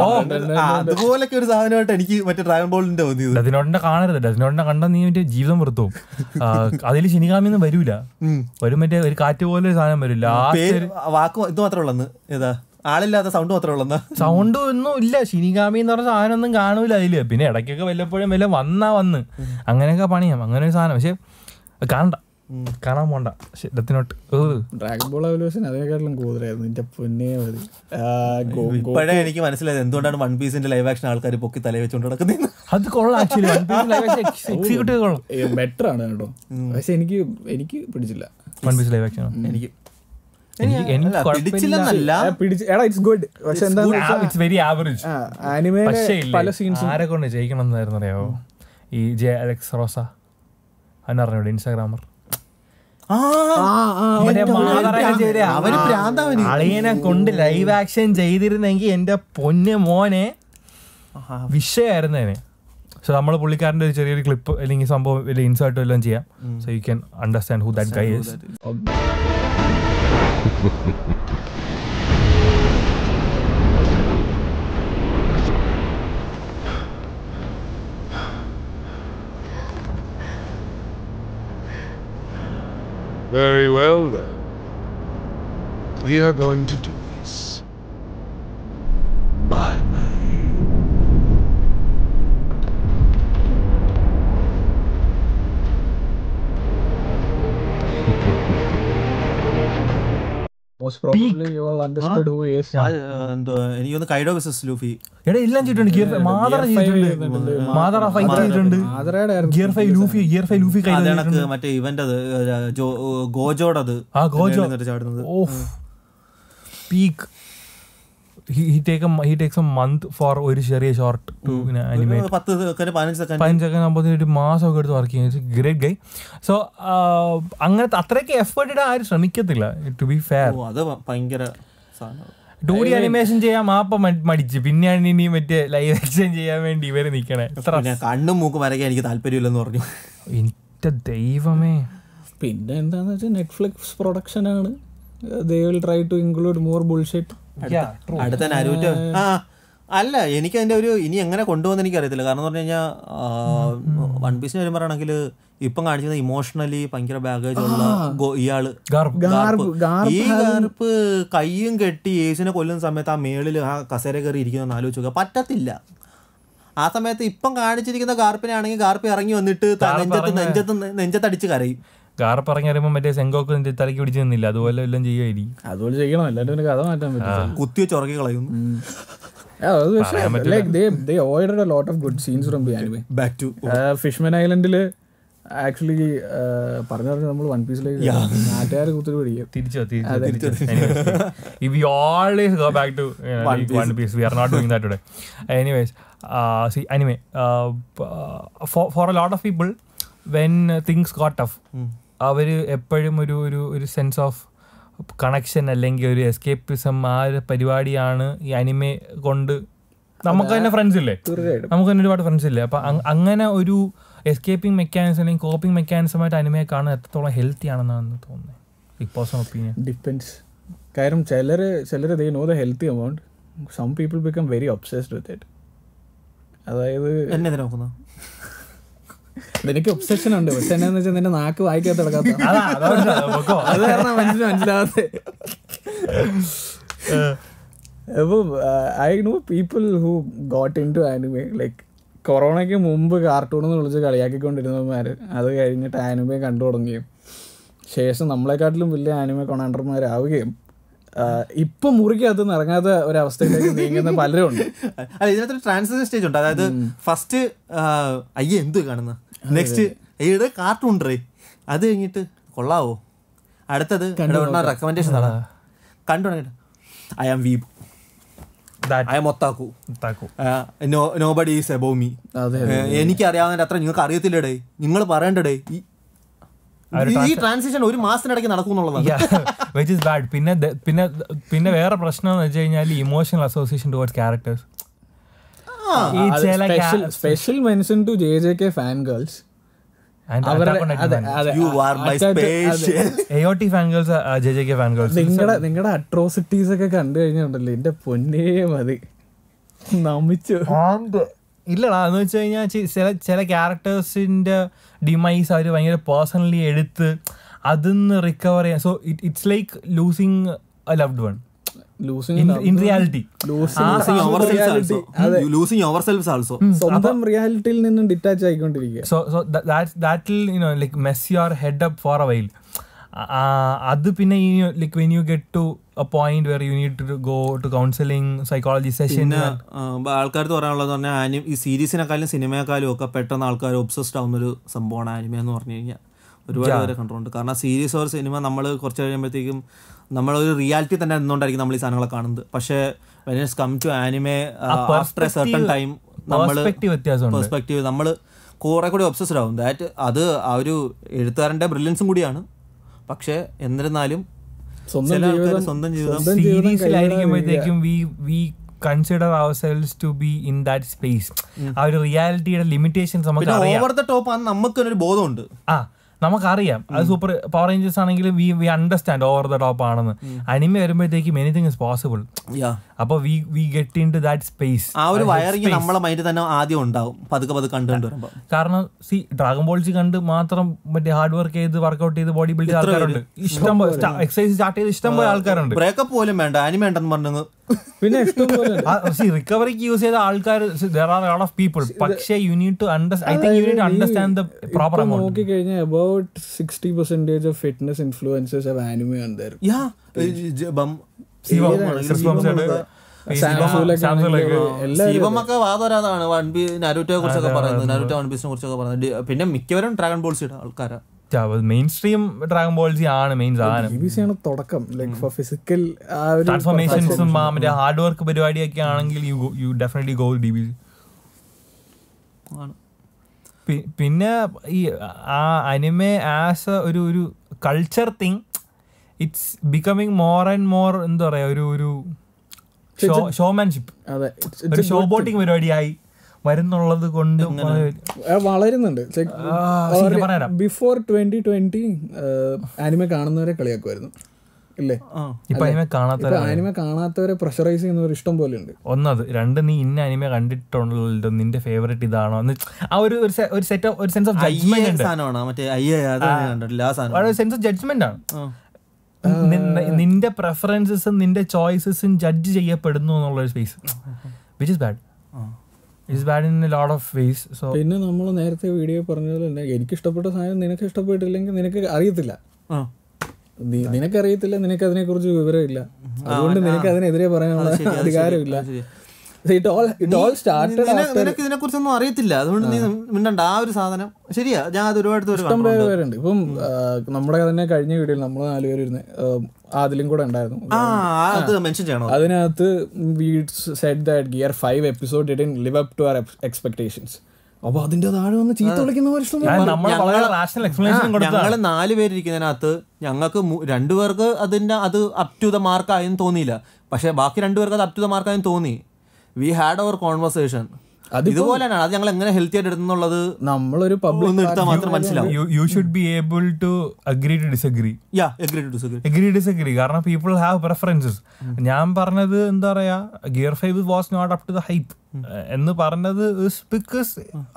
Speaker 2: അതുപോലൊക്കെ
Speaker 1: ഒരു സാധനമായിട്ട് എനിക്ക് മറ്റേ ഡ്രാഗൺ ബോളിന്റെ തോന്നിയത് ഡസിനോട്ടിനെ കാണരുത് ഡസിനോട്ടിനെ കണ്ടാൽ നീ മറ്റേ ജീവിതം വൃത്തവും അതിൽ ശനികാമി ഒന്നും വരൂല ഒരു മറ്റേ ഒരു കാറ്റ് പോലെ ഒരു സാധനം വരില്ല
Speaker 3: വാക്ക് ഇത് മാത്രമുള്ള
Speaker 1: ആളില്ലാത്ത സൗണ്ട് മാത്രമേ സൗണ്ട് ഒന്നും ഇല്ല ശിനിഗാമി എന്ന് പറഞ്ഞ സാധനം ഒന്നും കാണൂല അതില് പിന്നെ ഇടയ്ക്കൊക്കെ വല്ലപ്പോഴും വല്ല വന്നാ വന്ന് അങ്ങനെയൊക്കെ പണിയാം അങ്ങനെ ഒരു സാധനം പക്ഷെ കാണണ്ട
Speaker 2: കാണാൻ പോണ്ട ഡെത്തിനോട്ട് ഡ്രാഗൺ ബോൾ എവല്യൂഷൻ അതിനെക്കാട്ടിലും കൂടുതലായിരുന്നു എന്റെ പൊന്നേ മതി ഇപ്പോഴേ
Speaker 3: എനിക്ക് മനസ്സിലായത് എന്തുകൊണ്ടാണ് വൺ പീസിന്റെ ലൈവ് ആക്ഷൻ ആൾക്കാർ പൊക്കി തല വെച്ചുകൊണ്ട് നടക്കുന്നത്
Speaker 2: അത് കൊള്ളാം ബെറ്റർ ആണ് കേട്ടോ പക്ഷെ എനിക്ക് എനിക്ക് പിടിച്ചില്ല വൺ പീസ് ലൈവ് ആക്ഷൻ എനിക്ക് ആരെ കൊണ്ട് ജയിക്കണം
Speaker 1: എന്നായിരുന്നു അറിയാവോ ഈ ജെ അലക്സ് റോസ അതിനറിഞ്ഞൂടെ ഇൻസ്റ്റാഗ്രാമർ അവര് അളിയനെ കൊണ്ട് ലൈവ് ആക്ഷൻ ചെയ്തിരുന്നെങ്കിൽ എന്റെ പൊന്ന് മോനെ വിഷയായിരുന്നേനെ സോ നമ്മൾ പുള്ളിക്കാരന്റെ ഒരു ചെറിയൊരു ക്ലിപ്പ് അല്ലെങ്കിൽ സംഭവം വലിയ ഇൻസേർട്ടോ എല്ലാം ചെയ്യാം so you can understand who that guy is
Speaker 4: Very well then. We are going to do
Speaker 2: probably you will understood who
Speaker 3: is എനിക്കൊന്ന് കൈഡോ വിസസ് ലൂഫി
Speaker 1: എടാ എല്ലാം
Speaker 3: ഗിയർ മാതറ ചെയ്തിട്ടുണ്ട് മാതറ ഫൈറ്റ് ചെയ്തിട്ടുണ്ട്
Speaker 2: gear five Luffy gear five Luffy Kaido
Speaker 3: മറ്റേ event അത് ഗോജോടത് ആ Gojo ചാടുന്നത്
Speaker 2: of peak
Speaker 1: he take a he takes a month for ഒരു ചെറിയ ഷോർട്ട് ടു അനിമേറ്റ് പത്ത് സെക്കൻഡ് എടുത്ത് വർക്ക് ചെയ്യുന്നത് ഗ്രേറ്റ് ഗൈ സോ അങ്ങനത്തെ അത്രയൊക്കെ എഫേർട്ട് ഇടാൻ ആരും ശ്രമിക്കത്തില്ല ടു ബി ഫെയർ അത് ഡി അനിമേഷൻ ചെയ്യാൻ മാപ്പ മടിച്ച് പിന്നെയാണ് ഇനി മറ്റേ ലൈവ് ആക്ഷൻ ചെയ്യാൻ വേണ്ടി ഇവര് നിക്കണേ
Speaker 3: കണ്ണും മൂക്കും വരയ്ക്കാൻ എനിക്ക്
Speaker 1: താല്പര്യമില്ലെന്ന് പറഞ്ഞു
Speaker 2: എന്റെ ദൈവമേ പിന്നെ എന്താന്ന് വെച്ചാൽ നെറ്റ്ഫ്ലിക്സ് പ്രൊഡക്ഷൻ ആണ് they will try to include more bullshit അടുത്ത നാരൂറ്റോ uh, ആ
Speaker 3: അല്ല എനിക്ക് അതിന്റെ ഒരു ഇനി എങ്ങനെ കൊണ്ടുപോകുന്ന എനിക്ക് അറിയത്തില്ല കാരണം പറഞ്ഞു കഴിഞ്ഞാൽ വൺ പീസിന് mm-hmm. ആണെങ്കിൽ ഇപ്പം കാണിച്ചത് ഇമോഷണലി ഭയങ്കര ബാഗേജ് ഉള്ള ah. ഇയാള് ഈ ഗാർപ്പ് കയ്യും കെട്ടി ഏസിനെ കൊല്ലുന്ന സമയത്ത് ആ മേളിൽ ആ കസേര കയറി ഇരിക്കുന്ന ആലോചിച്ച് നോക്കുക പറ്റത്തില്ല ആ സമയത്ത് ഇപ്പം കാണിച്ചിരിക്കുന്ന ഗാർപ്പിനാണെങ്കിൽ ഗാർപ്പ് ഇറങ്ങി വന്നിട്ട് നെഞ്ചത്ത് നെഞ്ചത്ത്
Speaker 1: നെഞ്ചത്തടിച്ച് കരയും ഗാർപ്പ് ഇറങ്ങി മറ്റേ സെങ്കോക്ക് തലയ്ക്ക് പിടിച്ചു നിന്നില്ല അതുപോലെ എല്ലാം ചെയ്യുമായിരിക്കും അതുപോലെ ചെയ്യണം എല്ലാവരും കഥ മാറ്റാൻ പറ്റും കുത്തി ചൊറക്കി കളയും
Speaker 2: lot of good scenes from back to fishman ഐലൻഡില് ആക്ച്വലി പറഞ്ഞു പറഞ്ഞു നമ്മൾ വൺ പീസിലേക്ക് നാട്ടുകാർ കുത്തിരി പിടിക്കും
Speaker 1: go back to one piece we are not anyways see anyway for a lot of people when things got tough അവർ എപ്പോഴും ഒരു ഒരു ഒരു സെൻസ് ഓഫ് കണക്ഷൻ അല്ലെങ്കിൽ ഒരു എസ്കേപ്പിസം ആ ഒരു പരിപാടിയാണ് ഈ അനിമ കൊണ്ട് നമുക്ക് തന്നെ ഫ്രണ്ട്സ് ഇല്ലേ നമുക്ക് തന്നെ ഒരുപാട് ഫ്രണ്ട്സ് ഇല്ലേ അപ്പൊ അങ്ങനെ ഒരു എസ്കേപ്പിംഗ് മെക്കാനിസം അല്ലെങ്കിൽ കോപ്പിംഗ് മെക്കാനിസമായിട്ട് അനിമയെ കാണുന്നത് എത്രത്തോളം ഹെൽത്തി ആണെന്നാണ് തോന്നുന്നത്
Speaker 2: ബിഗ് ബോസ് ഓപ്പീനിയൻ ഡിപ്പെൻസ് കാരണം ചിലർ ചിലർ they know the healthy amount some people become very obsessed with it അതായത് എന്നെ നോക്കുന്നു നിനക്ക് ഒബ്സെഷൻ ഉണ്ട് പക്ഷെ എന്നാന്ന് വെച്ചാൽ നിന്റെ നാക്ക് വായിക്കാൻ തുടങ്ങാത്ത അത് കാരണം മനസ്സിന് മനസ്സിലാവാതെ I know people who got into anime like കൊറോണയ്ക്ക് മുമ്പ് കാർട്ടൂൺ എന്ന് വിളിച്ച് കളിയാക്കിക്കൊണ്ടിരുന്നവന്മാർ അത് കഴിഞ്ഞിട്ട് ആനിമെ കണ്ടു തുടങ്ങുകയും ശേഷം നമ്മളെക്കാട്ടിലും വലിയ ആനിമെ കൊണാണ്ടർമാരാവുകയും ഇപ്പൊ അത് ഇറങ്ങാത്ത ഒരവസ്ഥയിലേക്ക് നീങ്ങുന്ന പലരും ഉണ്ട് അല്ല ഇതിനകത്തൊരു ട്രാൻസിഷൻ സ്റ്റേജ്
Speaker 3: ഉണ്ട് അതായത് ഫസ്റ്റ് അയ്യ എന്ത് കാണുന്ന നെക്സ്റ്റ് ഈട് കാർട്ടൂൺ ട്രേ അത് കഴിഞ്ഞിട്ട് കൊള്ളാവോ അടുത്തത് റെക്കമെൻഡേഷൻ നട കണ്ടു I am weeb I nobody is above me എനിക്കറിയാവുന്നതിന്റെ അത്ര നിങ്ങൾക്ക് അറിയത്തില്ലടേ നിങ്ങൾ പറയണ്ടടേ ഈ ട്രാൻസിഷൻ ഒരു
Speaker 1: മാസത്തിനിടയ്ക്ക് നടക്കും പിന്നെ പിന്നെ പിന്നെ വേറെ പ്രശ്നം എന്ന് വെച്ച് കഴിഞ്ഞാൽ emotional association towards characters
Speaker 2: special mention to J J K fan girls
Speaker 1: നിങ്ങളുടെ
Speaker 2: നിങ്ങളുടെ അട്രോസിറ്റീസ് ഒക്കെ കണ്ടു കഴിഞ്ഞിട്ടുണ്ടല്ലോ എന്റെ പൊന്നേ മതി നമിച്ചു ഇല്ലടാ എന്ന് വെച്ച്
Speaker 1: കഴിഞ്ഞാൽ ചില ചില ക്യാരക്ടേഴ്സിന്റെ ഡിമൈസ് അവർ ഭയങ്കര പേഴ്സണലി എടുത്ത് അതിന്ന് റിക്കവർ ചെയ്യാൻ so it it's like losing a loved one head up for a അത് പിന്നെ ഈ like when you get to point where you need to go to counselling psychology session
Speaker 3: ആൾക്കാർ പറയാനുള്ളത് പറഞ്ഞാൽ ആനിമ
Speaker 1: ഈ സീരീസിനെക്കാളും
Speaker 3: സിനിമയെക്കാളും ഒക്കെ പെട്ടെന്ന് ആൾക്കാർ ഒബ്സസ്ഡ് ആവുന്ന ഒരു സംഭവമാണ് ആനിമ എന്ന് പറഞ്ഞു കഴിഞ്ഞാൽ ഒരുപാട് പേരെ കണ്ടിട്ടുണ്ട് കാരണം സീരീസ് ഓർ സിനിമ നമ്മൾ കുറച്ച് കഴിയുമ്പോഴത്തേക്കും നമ്മളൊരു റിയാലിറ്റി തന്നെ നിന്നുകൊണ്ടായിരിക്കും നമ്മൾ ഈ സാധനങ്ങളെ കാണുന്നത് പക്ഷേ come to anime after a time നമ്മൾ പെർസ്പെക്റ്റീവ് നമ്മൾ കുറെ കൂടി ഒബ്സസ്ഡ് ആവും ദാറ്റ് അത് ആ ഒരു എഴുത്തുകാരൻ്റെ ബ്രില്യൻസും കൂടിയാണ് പക്ഷേ എന്നിരുന്നാലും സ്വന്തം ജീവിതം
Speaker 1: we we consider to be in that space ആ ഒരു റിയാലിറ്റിയുടെ ലിമിറ്റേഷൻസ് ഓവർ
Speaker 3: ദ ടോപ്പ് ആണ് നമുക്ക് ബോധമുണ്ട്
Speaker 1: ആ നമുക്കറിയാം അത് സൂപ്പർ പവർ റേഞ്ചേഴ്സ് ആണെങ്കിലും we we understand over the top ആണെന്ന് അനിമ വരുമ്പോഴത്തേക്കും എനിത്തിങ് ഇസ് പോസിബിൾ അപ്പോൾ we we get into that space ആ ഒരു വയറിങ് നമ്മളെ
Speaker 3: മൈൻഡ് തന്നെ ആദ്യം ഉണ്ടാവും പതുക്കെ
Speaker 1: പതുക്കെ കണ്ടുകൊണ്ട് വരുമ്പോ കാരണം സി ഡ്രാഗൺ ബോൾസ് കണ്ട് മാത്രം മറ്റേ ഹാർഡ് വർക്ക് ചെയ്ത് വർക്ക്ഔട്ട് ചെയ്ത് ബോഡി ബിൽഡ് ആൾക്കാരുണ്ട് ഇഷ്ടം എക്സസൈസ് സ്റ്റാർട്ട് ചെയ്ത് ഇഷ്ടം പോലെ ആൾക്കാരുണ്ട് ബ്രേക്കപ്പ് പോലും വേണ്ട അനിമ ഉണ്ടെന്ന് പറഞ്ഞു പിന്നെ റിക്കവറിക്ക് യൂസ് ചെയ്ത ആൾക്കാർ there are lot of people പക്ഷേ you need to I think you need understand the proper amount
Speaker 2: നോക്കി കഴിഞ്ഞാൽ about sixty percentage of fitness influencers have anime ഉണ്ട് യാ ശിവമൊക്കെ
Speaker 3: വാദോരാതാണ് വൺ ബി നരൂറ്റയെ കുറിച്ചൊക്കെ പറയുന്നത് നരൂറ്റ വൺ ബീസിനെ കുറിച്ചൊക്കെ പറയുന്നത് പിന്നെ മിക്കവരും ഡ്രാഗൺ ബോൾസിയുടെ ആൾക്കാരാണ് മെയിൻ സ്ട്രീം
Speaker 1: ഡ്രാഗൺ ബോൾ ആണ് മെയിൻ സാധനം
Speaker 2: തുടക്കം ലൈക്ക് ഫോർ ഫിസിക്കൽ ട്രാൻസ്ഫോർമേഷൻസും
Speaker 1: മറ്റേ ഹാർഡ് വർക്ക് പരിപാടിയൊക്കെ ആണെങ്കിൽ you you definitely go D B പിന്നെ ഈ ആ അനിമെ ആസ് ഒരു ഒരു culture thing it's becoming more and more എന്താ പറയാ ഒരു ഒരു ഷോമാൻഷിപ്പ്
Speaker 2: ഒരു ഷോ ബോട്ടിങ്
Speaker 1: പരിപാടിയായി വരുന്നുള്ളത് കൊണ്ട്
Speaker 2: വളരുന്നുണ്ട് ബിഫോർ ട്വന്റി ട്വന്റി ആനിമ കാണുന്നവരെ കളിയാക്കുമായിരുന്നു ഇല്ലേ അനിമ കാണാത്തവരെ കാണാത്തവരെ പ്രഷറൈസ് ചെയ്യുന്നവർ ഇഷ്ടം പോലെ ഉണ്ട്
Speaker 1: ഒന്നത് രണ്ട് നീ ഇന്ന അനിമ കണ്ടിട്ടുണ്ടല്ലോ നിന്റെ ഫേവറേറ്റ് ഇതാണോ എന്ന് ആ ഒരു ഒരു സെറ്റ് ഒരു സെൻസ് ഓഫ് ജഡ്ജ്മെന്റ് ആണ് സെൻസ് ഓഫ് ജഡ്ജ്മെന്റ് ആണ് നിന്റെ പ്രിഫറൻസും നിന്റെ ചോയ്സസും ജഡ്ജ് ചെയ്യപ്പെടുന്നു എന്നുള്ള ഒരു സ്പേസ് വിച്ച് ഇസ് ബാഡ്
Speaker 2: പിന്നെ നമ്മൾ നേരത്തെ വീഡിയോ പറഞ്ഞതുപോലെ തന്നെ എനിക്ക് ഇഷ്ടപ്പെട്ട സാധനം നിനക്ക് ഇഷ്ടപ്പെട്ടില്ലെങ്കിൽ നിനക്ക് അറിയത്തില്ല നിനക്കറിയത്തില്ല നിനക്ക് അതിനെക്കുറിച്ച് വിവരമില്ല അതുകൊണ്ട് നിനക്ക് അതിനെതിരെ പറയാനുള്ള അധികാരമില്ല നിനക്ക്
Speaker 3: ഇതിനെ കുറിച്ചൊന്നും അറിയത്തില്ല അതുകൊണ്ട് നീ മിണ്ടണ്ട ആ ഒരു സാധനം
Speaker 2: ശരിയാ ഞാൻ അത് ഒരുപാട് പേരുണ്ട് ഇപ്പം നമ്മുടെ തന്നെ കഴിഞ്ഞ വീഡിയോയിൽ നമ്മള് നാലുപേരിരുന്ന് അതിലും കൂടെ ഉണ്ടായിരുന്നു അതിനകത്ത് said that gear five episode did in live up to our expectations അപ്പൊ അതിന്റെ താഴെ വന്ന് ചീത്ത വിളിക്കുന്ന ഞങ്ങൾ നാല് പേരിരിക്കുന്നതിനകത്ത്
Speaker 3: ഞങ്ങൾക്ക് രണ്ടുപേർക്ക് അതിന്റെ അത് അപ് ടു ദ മാർക്കായെന്ന് തോന്നിയില്ല പക്ഷെ ബാക്കി രണ്ടുപേർക്ക് അത് അപ് ടു ദ മാർക്കായെന്ന് തോന്നി വി ഹാഡ് അവർ കോൺവെർസേഷൻ ഇതുപോലെ തന്നെയാണ് അത് ഞങ്ങൾ എങ്ങനെ ഹെൽത്തി ആയിട്ട്
Speaker 1: നമ്മളൊരു പബ്ലിക് എടുത്താൽ മാത്രം മനസ്സിലാവും കാരണം പീപ്പിൾ ഹാവ് പ്രെഫറൻസസ് ഞാൻ പറഞ്ഞത് എന്താ പറയാ gear five was not up to the hype എന്ന് പറഞ്ഞത്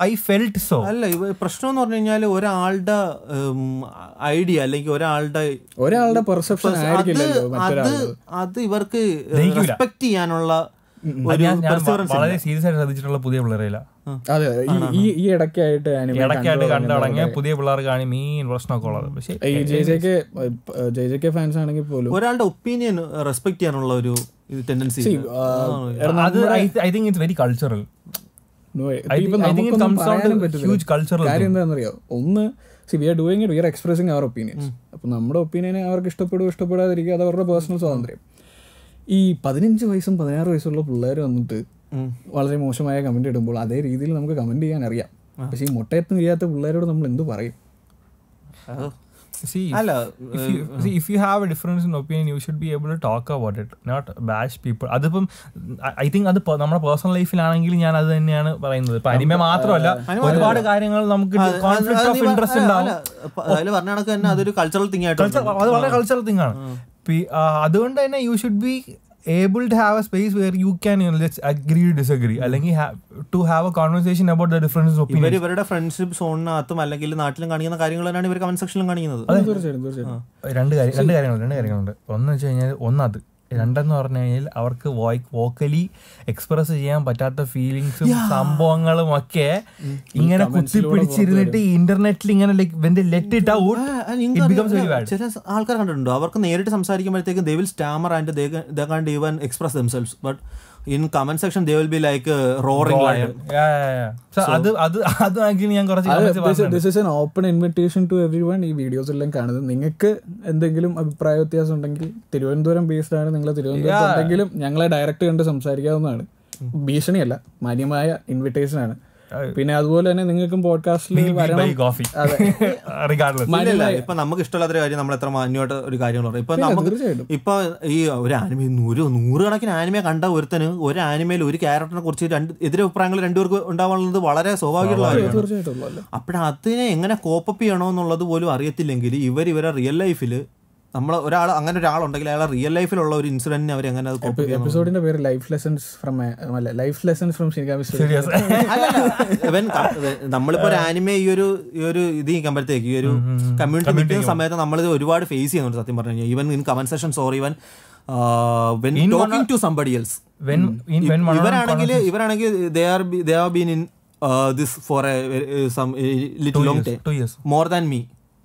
Speaker 1: ഐ ഫെൽറ്റ് സോ
Speaker 3: അല്ല പ്രശ്നം എന്ന് പറഞ്ഞു കഴിഞ്ഞാൽ
Speaker 1: ഒരാളുടെ ഐഡിയ അല്ലെങ്കിൽ ഒരാളുടെ ഒരാളുടെ പെർസെപ്ഷൻ അത്
Speaker 3: അത് ഇവർക്ക്
Speaker 1: റെസ്പെക്ട്
Speaker 2: ചെയ്യാനുള്ള വളരെ
Speaker 1: സീരിയസ് ആയിട്ട് ശ്രദ്ധിച്ചിട്ടുള്ള പുതിയ പിള്ളേരല്ല
Speaker 2: അതെ ഈ ഈ ഇടയ്ക്കായിട്ട് ഇടയ്ക്കായിട്ട് കണ്ടു തുടങ്ങിയ
Speaker 1: പുതിയ പിള്ളേർ കാണി മെയിൻ പ്രശ്നമൊക്കെ ഉള്ളത് പക്ഷേ
Speaker 2: ജെ ജെ ഫാൻസ് ആണെങ്കിൽ പോലും ഒരാളുടെ
Speaker 3: ഒപ്പീനിയൻ റെസ്പെക്ട് ചെയ്യാനുള്ള ഒരു ടെൻഡൻസി
Speaker 2: അത്
Speaker 1: I think it's very cultural
Speaker 2: കാര്യം എന്താണെന്നറിയോ ഒന്ന് see we are doing it we are expressing our opinions അപ്പൊ നമ്മുടെ ഒപ്പീനിയനെ അവർക്ക് ഇഷ്ടപ്പെടും ഇഷ്ടപ്പെടാതിരിക്കും അത് അവരുടെ പേഴ്സണൽ സ്വാതന്ത്ര്യം ഈ പതിനഞ്ച് വയസ്സും പതിനാറ് വയസ്സുള്ള പിള്ളേർ വന്നിട്ട് വളരെ മോശമായ കമന്റ് ഇടുമ്പോൾ അതേ രീതിയിൽ നമുക്ക് കമന്റ് ചെയ്യാൻ അറിയാം പക്ഷെ ഈ മുട്ടയത്ത് നിരിയാത്ത പിള്ളേരോട് നമ്മൾ എന്ത് പറയും See, അല്ല see
Speaker 1: if you have a difference in opinion you should be able to talk about it not bash people അതിപ്പം ഐ തിങ്ക് അത് നമ്മുടെ പേഴ്സണൽ ലൈഫിലാണെങ്കിൽ ഞാൻ അത് തന്നെയാണ് പറയുന്നത് ഇപ്പൊ അനിമ മാത്രമല്ല ഒരുപാട് കാര്യങ്ങൾ നമുക്ക് കോൺഫ്ലിക്ട് ഓഫ് ഇൻട്രസ്റ്റ് ഉണ്ടാവും അത് വളരെ കൾച്ചറൽ തിങ് ആണ് അതുകൊണ്ട് തന്നെ you should be able to have a space where you can let's agree disagree അല്ലെങ്കിൽ to have a conversation about the difference ഇവർ
Speaker 3: ഇവരുടെ ഫ്രണ്ട്ഷിപ്പ് സോണിനകത്തും അല്ലെങ്കിൽ നാട്ടിലും കാണിക്കുന്ന കാര്യങ്ങൾ തന്നെയാണ് ഇവർ കമന്റ് സെക്ഷനിലും കാണിക്കുന്നത്
Speaker 1: രണ്ട് കാര്യം രണ്ട് കാര്യങ്ങൾ രണ്ട് കാര്യങ്ങളുണ്ട് ഒന്ന് വെച്ച് കഴിഞ്ഞാൽ ഒന്നത് രണ്ടെന്ന് പറഞ്ഞു കഴിഞ്ഞാൽ അവർക്ക് വോക്കലി എക്സ്പ്രസ് ചെയ്യാൻ പറ്റാത്ത ഫീലിങ്സും സംഭവങ്ങളും ഒക്കെ ഇങ്ങനെ പിടിച്ചിരുന്നിട്ട് ഇന്റർനെറ്റിൽ ഇങ്ങനെ ലൈക്ക് ലെറ്റ് ഇറ്റ്
Speaker 3: ചില ആൾക്കാർ കണ്ടിട്ടുണ്ടോ അവർക്ക് നേരിട്ട് സംസാരിക്കുമ്പോഴത്തേക്കും they will stammer and they can't even express themselves but in comment section they will be like roaring lion അത് അത്
Speaker 1: അത് ആക്ച്വലി ഞാൻ കുറച്ച് this
Speaker 2: is an open invitation to everyone ഈ വീഡിയോസ് എല്ലാം കാണുന്നത് നിങ്ങൾക്ക് എന്തെങ്കിലും അഭിപ്രായ വ്യത്യാസം ഉണ്ടെങ്കിൽ തിരുവനന്തപുരം ബേസ്ഡ് ആണ് നിങ്ങൾ തിരുവനന്തപുരം ഉണ്ടെങ്കിലും ഞങ്ങളെ ഡയറക്റ്റ് കണ്ട് സംസാരിക്കാവുന്നതാണ് ഭീഷണിയല്ല മാന്യമായ ഇൻവിറ്റേഷൻ ആണ് പിന്നെ അതുപോലെ തന്നെ നിങ്ങൾക്കും പോഡ്കാസ്റ്റിൽ ഇപ്പൊ
Speaker 3: നമുക്ക് ഇഷ്ടമില്ലാത്തൊരു കാര്യം നമ്മൾ എത്ര മാന്യമായിട്ട് ഒരു കാര്യം ഇപ്പൊ നമുക്ക് ഇപ്പൊ ഈ ഒരു ആനിമ ഒരു
Speaker 2: നൂറുകണക്കിന് ആനിമയെ
Speaker 3: കണ്ട ഒരുത്തന് ഒരു ആനിമയിൽ ഒരു ക്യാരക്ടറിനെ കുറിച്ച് രണ്ട് അഭിപ്രായങ്ങൾ രണ്ടുപേർക്ക് ഉണ്ടാവാനുള്ളത് വളരെ സ്വാഭാവികമുള്ള
Speaker 2: കാര്യമാണ്
Speaker 3: അതിനെ എങ്ങനെ കോപ്പപ്പ് ചെയ്യണോ എന്നുള്ളത് പോലും അറിയത്തില്ലെങ്കിൽ ഇവർ ഇവരെ റിയൽ ലൈഫിൽ നമ്മൾ ഒരാൾ അങ്ങനെ ഒരാളുണ്ടെങ്കിൽ അയാൾ റിയൽ ലൈഫിലുള്ള ഒരു ഇൻസിഡന്റിനെ അവർ എങ്ങനെ അത് എപ്പിസോഡിന്റെ
Speaker 2: പേര് life lessons from life lessons from
Speaker 3: നമ്മളിപ്പോ ഒരു ആനിമ ഈ ഒരു ഈ ഒരു ഇത് നിൽക്കുമ്പോഴത്തേക്ക് ഈ ഒരു കമ്മ്യൂണിറ്റി മീറ്റിംഗ് സമയത്ത് ഇത് ഒരുപാട് ഫേസ് ചെയ്യുന്നുണ്ട് സത്യം പറഞ്ഞു കഴിഞ്ഞാൽ even in comment session sorry even when talking to somebody else ഇവരാണെങ്കിൽ ഇവരാണെങ്കിൽ they are they are been in this for a little long time more than me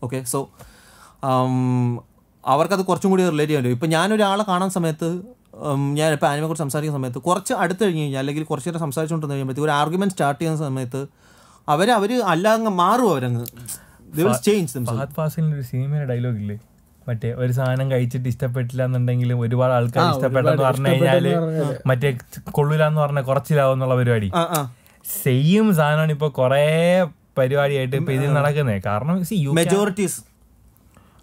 Speaker 3: okay so അവർക്കത് കുറച്ചും കൂടി റിലേറ്റ് ചെയ്യാൻ പറ്റും ഇപ്പം ഞാനൊരാളെ കാണാൻ സമയത്ത് ഞാൻ ഞാനിപ്പോൾ അതിനെക്കുറിച്ച് സംസാരിക്കുന്ന സമയത്ത് കുറച്ച് അടുത്ത് കഴിഞ്ഞ് കഴിഞ്ഞാൽ അല്ലെങ്കിൽ കുറച്ച് നേരം സംസാരിച്ചുകൊണ്ടിരുന്ന കഴിയുമ്പോഴത്തേക്ക് ഒരു ആർഗ്യുമെന്റ് സ്റ്റാർട്ട് ചെയ്യുന്ന സമയത്ത് അവർ അവർ അല്ലാങ്ങ് മാറും അവരങ്ങ് ചേഞ്ച്
Speaker 1: ഫാസിലിൻ്റെ സിനിമയുടെ ഡയലോഗ് ഇല്ലേ മറ്റേ ഒരു സാധനം കഴിച്ചിട്ട് ഇഷ്ടപ്പെട്ടില്ല എന്നുണ്ടെങ്കിലും ഒരുപാട് ആൾക്കാർ ഇഷ്ടപ്പെട്ടെന്ന് പറഞ്ഞു കഴിഞ്ഞാൽ മറ്റേ കൊള്ളൂലെന്ന് പറഞ്ഞ കുറച്ചിലാവുന്നുള്ള പരിപാടി സെയിം സാധനമാണ് ഇപ്പൊ കൊറേ പരിപാടിയായിട്ട് ഇപ്പൊ ഇതിൽ നടക്കുന്നത് കാരണം മെജോറിറ്റീസ്